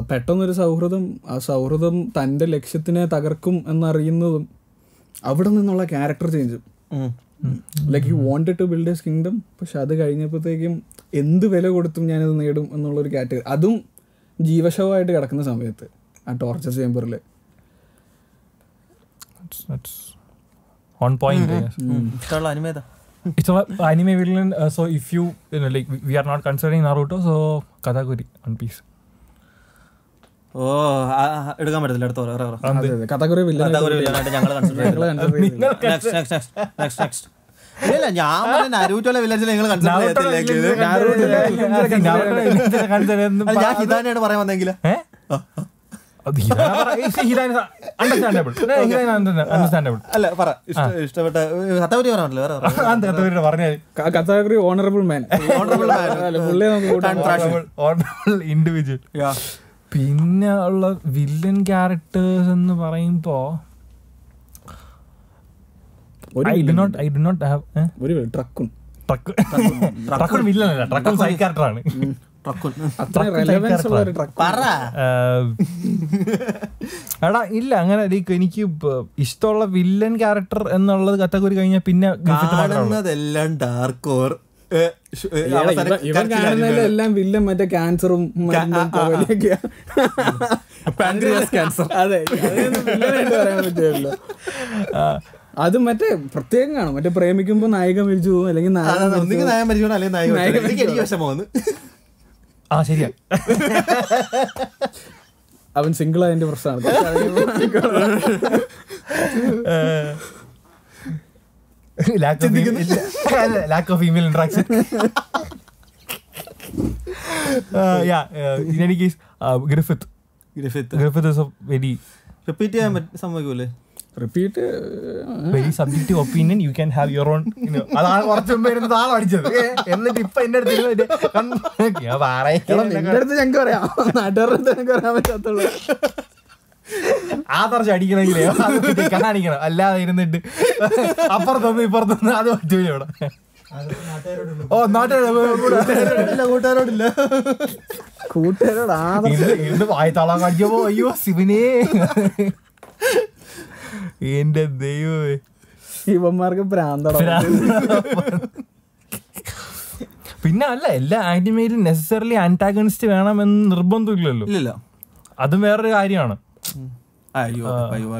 Speaker 2: പെട്ടെന്നൊരു സൗഹൃദം ആ സൗഹൃദം തൻ്റെ ലക്ഷ്യത്തിനെ തകർക്കും എന്നറിയുന്നതും അവിടെ നിന്നുള്ള ക്യാരക്ടർ ചേഞ്ചും like you wanted to build his kingdom പക്ഷെ അത് കഴിഞ്ഞപ്പോഴത്തേക്കും എന്ത് വില കൊടുത്തും ഞാനത് നേടും എന്നുള്ളൊരു കാറ്റഗറി അതും ജീവശവമായിട്ട് കിടക്കുന്ന സമയത്ത് ആ ടോർച്ചർ ചേംബറിൽ
Speaker 1: ഓൺ പോയിന്റ് അനിമേത it's all anime villain. Uh, so if you, you know, like we so Katakuri One Piece
Speaker 3: ഓ എടുക്കാൻ പറ്റത്തില്ല അടുത്ത ഞങ്ങൾ ഞാൻ പറഞ്ഞ നരൂറ്റോലെ വില്ലേജിൽ നിങ്ങൾ ഞാൻ ഹിതാനയാണ് പറയാൻ വന്നെങ്കിൽ
Speaker 2: ഓണറബിൾ മാൻ
Speaker 1: ഓണറബിൾ ഇൻഡിവിജ്വൽ പിന്നെ ഉള്ള വില്ലൻ ക്യാരക്ടേഴ്സ് എന്ന് പറയുമ്പോൾ ഐ ക്യാരക്ടറാണ് എടാ ഇല്ല അങ്ങനെ എനിക്ക് ഇഷ്ടമുള്ള വില്ലൻ ക്യാരക്ടർ എന്നുള്ളത് കറ്റഗറി കഴിഞ്ഞാൽ പിന്നെ കാണുന്നതെല്ലാം ഡാർക്ക് ഓർ ഇവൻ
Speaker 2: വില്ലൻ മറ്റേ ക്യാൻസറും ക്യാൻസർ അതെ അത് മറ്റേ പ്രത്യേകം കാണും മറ്റേ പ്രേമിക്കുമ്പോ നായിക മരിച്ചു പോകും അല്ലെങ്കിൽ നായകൻ അല്ലെങ്കിൽ ആ ശരിയാ അവൻ സിംഗിൾ ആയതിന്റെ പ്രശ്നമാണ്
Speaker 1: lack of female interaction yeah in Griffith Griffith Griffith is a very repeat ചെയ്യാൻ സംഭവിക്കൂലേ repeat very subjective opinion you can have your own അതാണ് കുറച്ച് മുമ്പ് ഇരുന്ന് താളം അടിച്ചത് എന്നിട്ട് ഇപ്പൊ എന്റെ അടുത്ത് എന്റെ അടുത്ത് ഞങ്ങൾക്ക്
Speaker 2: പറയാം നാട്ടുകാരുടെ ഞങ്ങൾക്ക് പറയാൻ പറ്റാത്തുള്ളൂ
Speaker 1: ആദർശം അടിക്കണമെങ്കിലേ കാണിക്കണം അല്ലാതെ ഇരുന്നിട്ട് അപ്പുറത്തൊന്ന് ഇപ്പുറത്തൊന്ന് അത് പറ്റൂല ഇവിടെ ഓ നാട്ടുകാരോടില്ല കൂട്ടുകാരോടില്ല
Speaker 2: കൂട്ടുകാരോട്
Speaker 1: ഇന്ന് വായത്താളം കാണിക്കുമ്പോ അയ്യോ ശിവനെ എന്റെ ദൈവമേ ശിവന്മാർക്ക് ഭ്രാന്തട പിന്നെ അല്ല എല്ലാ ആനിമയിലും നെസസറിലി ആന്റാഗണിസ്റ്റ് വേണമെന്ന് നിർബന്ധമില്ലല്ലോ അതും വേറൊരു കാര്യമാണ്
Speaker 3: അയ്യോ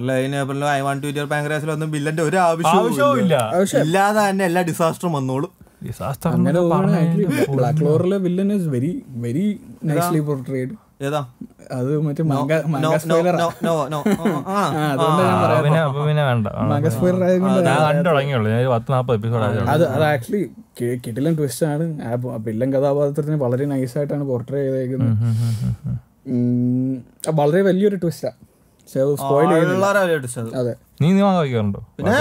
Speaker 3: ട്വിസ്റ്റ്
Speaker 2: ആണ് വില്ലൻ കഥാപാത്രത്തിന് വളരെ നൈസായിട്ടാണ് പോർട്രേ ചെയ്തേക്കുന്നത് വളരെ വലിയൊരു ട്വിസ്റ്റാ അതെ
Speaker 1: നീ നീ വാങ്ങിക്കാറുണ്ടോ പിന്നെ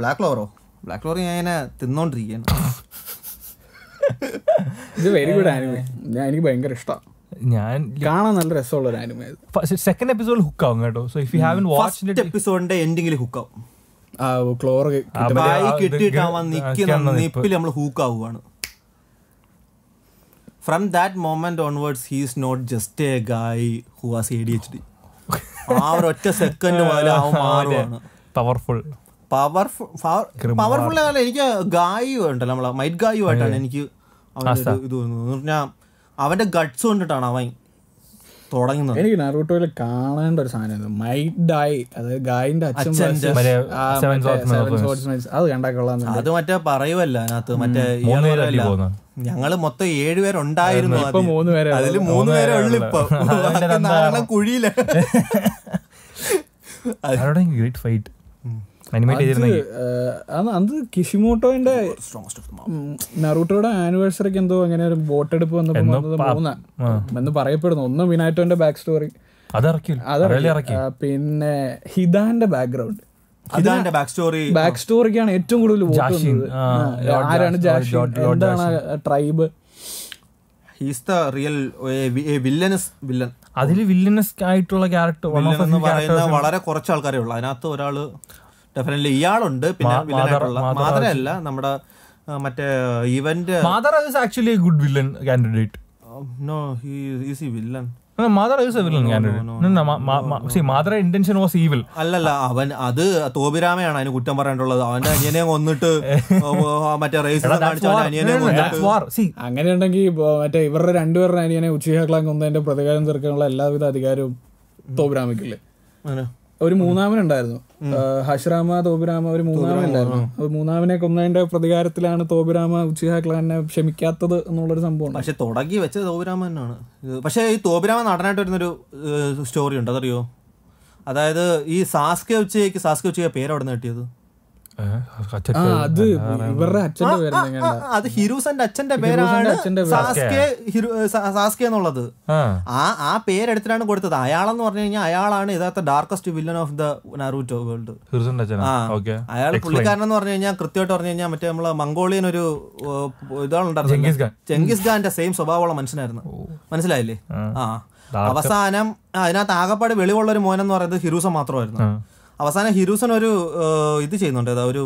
Speaker 2: ബ്ലാക്ക് ലോറോ ബ്ലാക്ക് ലോറി ഞാൻ ഇങ്ങനെ തിന്നോണ്ടിരിക്കുകയാണ് ഇത് വെരി ഗുഡ് ആനിമേ ഞാൻ എനിക്ക് ഭയങ്കര ഇഷ്ടമാണ് ഞാൻ കാണാൻ നല്ല രസമുള്ള ഒരു ആനിമേ സെക്കൻഡ് എപ്പിസോഡ് ഹുക്ക് ആവും കേട്ടോ so
Speaker 1: if you have watch എപ്പിസോഡിന്റെ എൻഡിംഗിൽ ഹുക്ക് ആവും
Speaker 2: ക്ലോർ കിട്ടിയിട്ട്
Speaker 3: നമ്മൾ ഹൂക്ക് ആവുകയാണ് from that moment onwards he is not just a guy who has A D H D ആ ഒരു ഒറ്റ സെക്കൻഡ് പവർഫുൾ പവർഫുൾ പവർഫുൾ അല്ല എനിക്ക് ഗായു ഉണ്ടല്ലോ നമ്മളെ മൈറ്റ് ഗായു ആയിട്ടാണ് എനിക്ക് അവൻ്റെ ഇത്
Speaker 2: തോന്നുന്നത് എന്ന് പറഞ്ഞാൽ
Speaker 3: അവൻ്റെ ഗഡ്സ് കൊണ്ടിട്ടാണ് അവൻ
Speaker 2: തുടങ്ങുന്നത് എനിക്ക് നറൂട്ടോയിൽ കാണേണ്ട ഒരു സാധനം മൈ ഡൈ അതായത് ഗായിന്റെ അച്ഛൻ അത് കണ്ടാക്കൊള്ളാൻ
Speaker 3: അത് മറ്റേ പറയുവല്ല അതിനകത്ത് മറ്റേ ഞങ്ങള് മൊത്തം ഏഴുപേരുണ്ടായിരുന്നു
Speaker 1: അതില് മൂന്ന് പേരെ ഉള്ളിപ്പോ കുഴിയില്ല
Speaker 2: ഗ്രേറ്റ് ഫൈറ്റ് അനിമേറ്റ് ചെയ്തിരുന്നെങ്കിൽ അത് കിഷിമോട്ടോന്റെ നറൂട്ടോയുടെ ആനിവേഴ്സറിക്ക് എന്തോ അങ്ങനെ ഒരു വോട്ടെടുപ്പ് വന്നപ്പോൾ എന്ന് പറയപ്പെടുന്നു ഒന്ന് മിനാറ്റോന്റെ ബാക്ക് സ്റ്റോറി പിന്നെ ഹിദാന്റെ ബാക്ക്ഗ്രൗണ്ട് ഹിദാന്റെ
Speaker 1: ബാക്ക് സ്റ്റോറി ബാക്ക് സ്റ്റോറിക്കാണ്
Speaker 2: ഏറ്റവും കൂടുതൽ വോട്ട് വന്നത് ആരാണ് ജാഷിൻ എന്താണ് tribe
Speaker 1: he's the real villainous villain അതിൽ വില്ലനസ് ആയിട്ടുള്ള ക്യാരക്ടർ
Speaker 3: വളരെ കുറച്ച് ആൾക്കാരേ ഉള്ളൂ അതിനകത്ത് ഒരാള് ഡെഫിനറ്റ്ലി ഇയാളുണ്ട് പിന്നെ മാതരല്ല
Speaker 1: നമ്മുടെ മറ്റേ ഇവന്റ് actually good villain candidate
Speaker 3: no he villain
Speaker 1: അല്ലല്ല അവൻ അത് തോബിരാമയാണ് അതിന് കുറ്റം പറയാനുള്ളത് അവന്റെ അനിയനെ കൊന്നിട്ട്
Speaker 3: മറ്റേ
Speaker 2: അങ്ങനെയുണ്ടെങ്കിൽ മറ്റേ ഇവരുടെ രണ്ടുപേരുടെ അനിയനെ ഉച്ചയാക്കളാൻ കൊന്നതിന്റെ പ്രതികാരം തീർക്കാനുള്ള എല്ലാവിധ അധികാരവും തോബിരാമയ്ക്കില്ലേ ഒരു മൂന്നാമനുണ്ടായിരുന്നു ഹഷ്റാമ തോബിരാമ ഒരു മൂന്നാമനുണ്ടായിരുന്നു അപ്പൊ മൂന്നാമനെ കൊന്നതിന്റെ പ്രതികാരത്തിലാണ് തോബിരാമ ഉച്ചിഹ ക്ലാനെ ക്ഷമിക്കാത്തത് എന്നുള്ളൊരു സംഭവം പക്ഷെ തുടങ്ങി
Speaker 3: വെച്ചത് തോബിരാമ തന്നെയാണ് പക്ഷെ ഈ തോബിരാമ നടനായിട്ട് വരുന്നൊരു സ്റ്റോറി ഉണ്ട് അതറിയോ അതായത് ഈ സാസ്കെ ഉച്ചയ്ക്ക് സാസ്കെ ഉച്ചയ്ക്ക് പേര് അവിടെ നിന്ന് കിട്ടിയത് അത് ഇവരുടെ അച്ഛന്റെ അത് ഹിരൂസന്റെ അച്ഛന്റെ പേരാണ് സാസ്കെ എന്നുള്ളത് ആ ആ പേരെടുത്തിട്ടാണ് കൊടുത്തത് അയാളെന്ന് പറഞ്ഞു കഴിഞ്ഞാൽ അയാളാണ് യഥാർത്ഥ darkest villain of the Naruto world
Speaker 1: അയാൾ പുള്ളിക്കാരൻ
Speaker 3: എന്ന് പറഞ്ഞു കഴിഞ്ഞാൽ കൃത്യമായിട്ട് പറഞ്ഞു കഴിഞ്ഞാൽ മറ്റേ നമ്മള് മംഗോളിയൻ ഒരു ഇതാളുണ്ടായിരുന്നു ചെങ്കിസ് ഖാന്റെ സെയിം സ്വഭാവമുള്ള മനുഷ്യനായിരുന്നു മനസ്സിലായില്ലേ ആ അവസാനം അതിനകത്ത് ആകപ്പാട് വെളിവുള്ള ഒരു മോനെന്ന് പറയുന്നത് ഹിരൂസ മാത്രമായിരുന്നു അവസാനം ഹിരൂസൺ ഒരു ഇത് ചെയ്യുന്നുണ്ട് ഒരു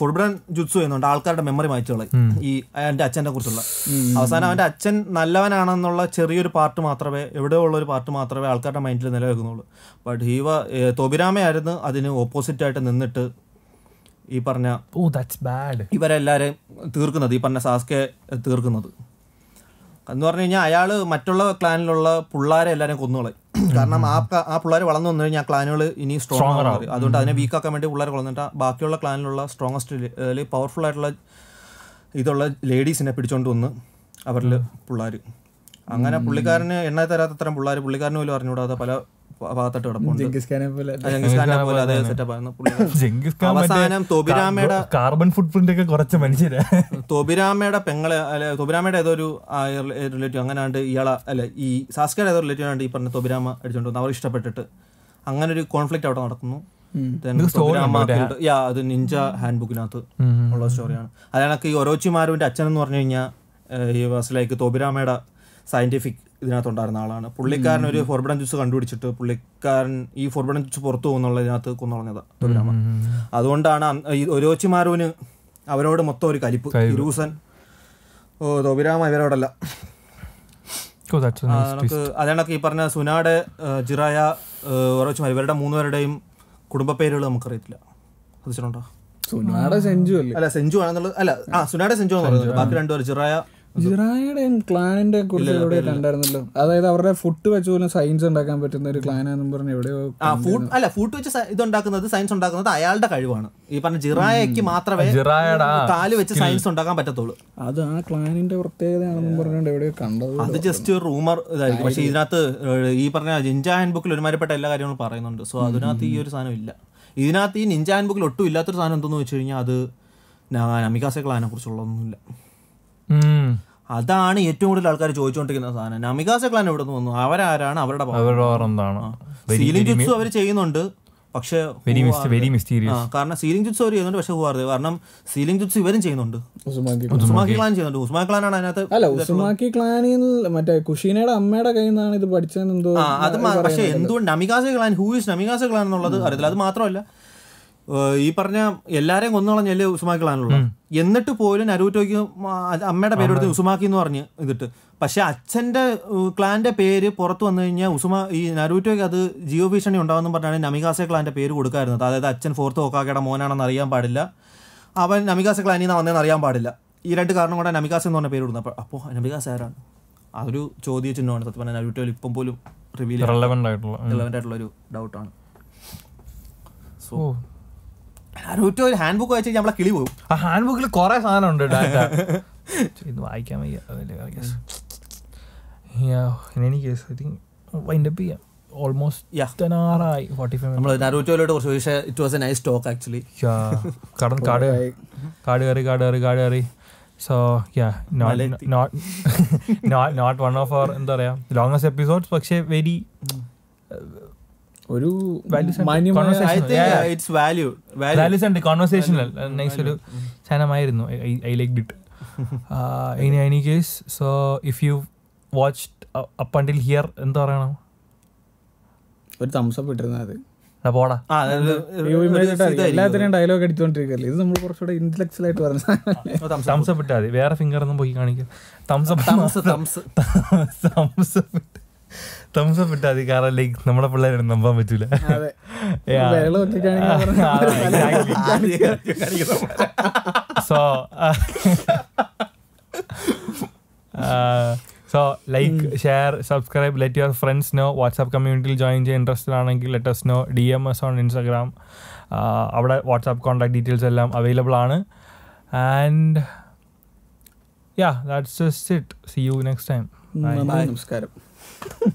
Speaker 3: ഫുൾബ്രൻ ജുത്സു ചെയ്യുന്നുണ്ട് ആൾക്കാരുടെ മെമ്മറി മാറ്റുകളെ ഈ എന്റെ അച്ഛനെ കുറിച്ചുള്ള അവസാനം അവന്റെ അച്ഛൻ നല്ലവനാണെന്നുള്ള ചെറിയൊരു പാർട്ട് മാത്രമേ എവിടെ ഉള്ള ഒരു പാർട്ട് മാത്രമേ ആൾക്കാരുടെ മൈൻഡിൽ നിലനിൽക്കുന്നുള്ളൂ ബട്ട് ഹീവ തോബിരാമയായിരുന്നു അതിന് ഓപ്പോസിറ്റ് ആയിട്ട് നിന്നിട്ട് ഈ പറഞ്ഞ ഇവരെല്ലാരെയും തീർക്കുന്നത് ഈ പറഞ്ഞ സാസ്കെ തീർക്കുന്നത് എന്ന് പറഞ്ഞു കഴിഞ്ഞാൽ അയാൾ മറ്റുള്ള ക്ലാനിലുള്ള പിള്ളേരെ എല്ലാവരെയും കൊന്നുകളയും കാരണം ആ ആ പിള്ളേർ വളർന്നു വന്നു കഴിഞ്ഞാൽ ക്ലാനുകൾ ഇനി സ്ട്രോങ് ആവും അതുകൊണ്ട് അതിനെ വീക്കാക്കാൻ വേണ്ടി പിള്ളേർ വളർന്നിട്ട് ബാക്കിയുള്ള ക്ലാനിലുള്ള സ്ട്രോങ്സ്റ്റ് പവർഫുൾ ആയിട്ടുള്ള ഇതുള്ള ലേഡീസിനെ പിടിച്ചോണ്ട് വന്ന് അവരിൽ പിള്ളേർ അങ്ങനെ പുള്ളിക്കാരന് എണ്ണ തരാത്തരം പിള്ളേർ പുള്ളിക്കാരന് പോലും അറിഞ്ഞുകൂടാതെ പല ഭാഗത്തോട്ട് കിടപ്പുണ്ട് പോലെ അതേ സെറ്റപ്പ്
Speaker 1: കാർബൺ ഫുട് പ്രിന്റ് ഒക്കെ കുറച്ച് മനുഷ്യരാ
Speaker 3: തോബിരാമയുടെ പെങ്ങളെ അല്ലെ തോബിരാമയുടെ ഏതോ ഒരു റിലേറ്റീവ് അങ്ങനെ ഇയാള അല്ലെ ഈ സാസ്കയുടെ ഏതോ റിലേറ്റീവ് ആണ് ഈ പറഞ്ഞ തോബിരാമ അടിച്ചോണ്ട് അവർ ഇഷ്ടപ്പെട്ടിട്ട് അങ്ങനെ ഒരു കോൺഫ്ലിക്റ്റ് അവിടെ നടക്കുന്നു യാ അത് നിഞ്ച ഹാൻഡ് ബുക്കിനകത്ത് ഉള്ള സ്റ്റോറിയാണ് അതിനൊക്കെ ഈ ഒരോച്ചിമാരുവിന്റെ അച്ഛൻ എന്ന് പറഞ്ഞു കഴിഞ്ഞാൽ ഈ വാസ് തോബിരാമയുടെ സയന്റിഫിക് ഇതിനകത്തുണ്ടായിരുന്ന ആളാണ് പുള്ളിക്കാരൻ ഒരു ഫോർബിഡൻ ജ്യൂസ് കണ്ടുപിടിച്ചിട്ട് പുള്ളിക്കാരൻ ഈ ഫോർബിഡൻ ജ്യൂസ് പുറത്തു പോകുന്നുള്ള ഇതിനകത്ത് കൊന്നുളഞ്ഞതാണ് അതുകൊണ്ടാണ് ഒരോച്ചിമാരോന് അവരോട് മൊത്തം ഒരു കലിപ്പ് ഇരൂസൻ ഓ തോബിരാമ ഇവരോടല്ല നമുക്ക് അതേണക്ക് ഈ പറഞ്ഞ സുനാട് ജിറായ ഒരോച്ചിമാർ ഇവരുടെ മൂന്നുപേരുടെയും കുടുംബ പേരുകൾ നമുക്കറിയത്തില്ല ശ്രദ്ധിച്ചിട്ടുണ്ടോ
Speaker 2: സുനാട
Speaker 1: സെഞ്ചു
Speaker 3: അല്ല സെഞ്ചു ആണെന്നുള്ളത് അല്ല ആ സുനാട സെഞ്ചു എന്ന് ബാക്കി രണ്ടുപേർ ജിറായ
Speaker 2: ജിറായുടെയും ക്ലാനിന്റെ കുറിച്ച് എവിടെ കണ്ടായിരുന്നല്ലോ അതായത് അവരുടെ ഫുഡ് വെച്ച് പോലും സയൻസ് ഉണ്ടാക്കാൻ പറ്റുന്ന ഒരു ക്ലാനെന്നും പറഞ്ഞ് എവിടെയോ ഫുഡ് അല്ല ഫുഡ് വെച്ച് ഇത് ഉണ്ടാക്കുന്നത് സയൻസ് ഉണ്ടാക്കുന്നത് അയാളുടെ കഴിവാണ്
Speaker 3: ഈ പറഞ്ഞ ജിറായക്ക് മാത്രമേ കാല് വെച്ച് സയൻസ്
Speaker 2: ഉണ്ടാക്കാൻ പറ്റത്തുള്ളൂ അത് ആ ക്ലാനിന്റെ പ്രത്യേകതയാണെന്നും പറഞ്ഞുകൊണ്ട് എവിടെയോ കണ്ടത് അത്
Speaker 3: ജസ്റ്റ് ഒരു റൂമർ ഇതായിരിക്കും പക്ഷെ ഇതിനകത്ത് ഈ പറഞ്ഞ ജിഞ്ച ബുക്കിൽ ഒരുമാരിപ്പെട്ട എല്ലാ കാര്യങ്ങളും പറയുന്നുണ്ട് സോ അതിനകത്ത് ഈ ഒരു സാധനം ഇല്ല ഇതിനകത്ത് ഈ നിഞ്ചാൻ ബുക്കിൽ ഒട്ടും ഇല്ലാത്തൊരു സാധനം എന്തെന്ന് വെച്ച് കഴിഞ്ഞാൽ അത് അമികാസെ ക്ലാനെ കുറിച്ചുള്ളതൊന്നുമില്ല അതാണ് ഏറ്റവും കൂടുതൽ ആൾക്കാർ ചോദിച്ചുകൊണ്ടിരിക്കുന്ന സാധനം നമികാസ ക്ലാൻ എവിടെ നിന്ന് വന്നു അവരാരാണ് അവരുടെ സീലിംഗ് ജിപ്സും അവർ ചെയ്യുന്നുണ്ട് പക്ഷേ കാരണം സീലിംഗ് ജിപ്സ് അവർ ചെയ്യുന്നുണ്ട് പക്ഷെ ഹുവാർ കാരണം സീലിംഗ് ജിപ്സ് ഇവരും ചെയ്യുന്നുണ്ട് ക്ലാൻ
Speaker 2: ചെയ്യുന്നുണ്ട് മറ്റേ ഇത് അത് പക്ഷേ എന്തുകൊണ്ട് Namikaze clan who is
Speaker 3: Namikaze clan എന്നുള്ളത് അറിയത്തില്ല അത് മാത്രമല്ല ഈ പറഞ്ഞ എല്ലാരെയും കൊന്നു ഉസുമാക്കിളാണല്ലോ എന്നിട്ട് പോലും അരൂറ്റോയ്ക്ക് അമ്മയുടെ പേരെടുത്ത് ഉസുമാക്കി എന്ന് പറഞ്ഞ് ഇതിട്ട് പക്ഷെ അച്ഛന്റെ ക്ലാന്റെ പേര് പുറത്തു വന്നു കഴിഞ്ഞാൽ ഉസുമ ഈ നരൂറ്റോയ്ക്ക് അത് ജിയോ ഭീഷണി ഉണ്ടാവുമെന്ന് പറഞ്ഞാണ് നമികാസെ ക്ലാന്റെ പേര് കൊടുക്കായിരുന്നത് അതായത് അച്ഛൻ ഫോർത്ത് ഒക്കാക്കയുടെ മോനാണെന്ന് അറിയാൻ പാടില്ല അവൻ നമികാസെ ക്ലാനിൽ നിന്ന് വന്നതെന്ന് അറിയാൻ പാടില്ല ഈ രണ്ട് കാരണം കൊണ്ടാണ് നമികാസ് എന്ന് പറഞ്ഞ പേര് കൊടുക്കുന്നത് അപ്പോൾ അപ്പോൾ നമികാസ് ആരാണ് അതൊരു ചോദ്യചിഹ്നമാണ് സത്യം പറഞ്ഞാൽ നരൂറ്റോയിൽ ഇപ്പം പോലും റിവീൽ ആയിട്ടുള്ള ഒരു ഡൗട്ടാണ് സോ നറൂറ്റോ ഒരു ഹാൻഡ് ബുക്ക് വായിച്ചു നമ്മളെ കിളി പോകും ആ
Speaker 1: ഹാൻഡ് ബുക്കിൽ കുറെ സാധനം ഉണ്ട് ഡാറ്റ ഇത് വായിക്കാൻ വയ്യ എനിക്ക് വൈൻഡ് അപ്പ് ചെയ്യാം കുറച്ച് it was a nice talk actually so ya not not not one of എന്താ ലോങ്സ്റ്റ് എപ്പിസോഡ്സ് പക്ഷേ വെരി ഒരു ഒരു I liked it in any case so if you watch up here എന്താ പറയണം
Speaker 2: ഒരു തംസപ്പ് ഇട്ടിരുന്നത് എല്ലാത്തിനും ഡയലോഗ് ഇത് നമ്മൾ ആയിട്ട്
Speaker 1: തംസപ്പ് ഇട്ടാതെ വേറെ ഫിംഗർ ഒന്നും പോയി കാണിക്കാം തംസപ്പ് തംസപ്പ് തംസ് അപ്പ് ഇട്ടാൽ മതി കാരണം ലൈക്ക് നമ്മളെ പിള്ളേരെ നമ്പാൻ പറ്റൂല so so like share subscribe let your friends know WhatsApp കമ്മ്യൂണിറ്റിയിൽ ജോയിൻ ചെയ്യാൻ ഇൻട്രസ്റ്റഡ് ആണെങ്കിൽ let us know D M S on Instagram അവിടെ വാട്സാപ്പ് കോൺടാക്ട് ഡീറ്റെയിൽസ് എല്ലാം അവൈലബിൾ ആണ് and ya that's just it see you next time
Speaker 4: നമസ്കാരം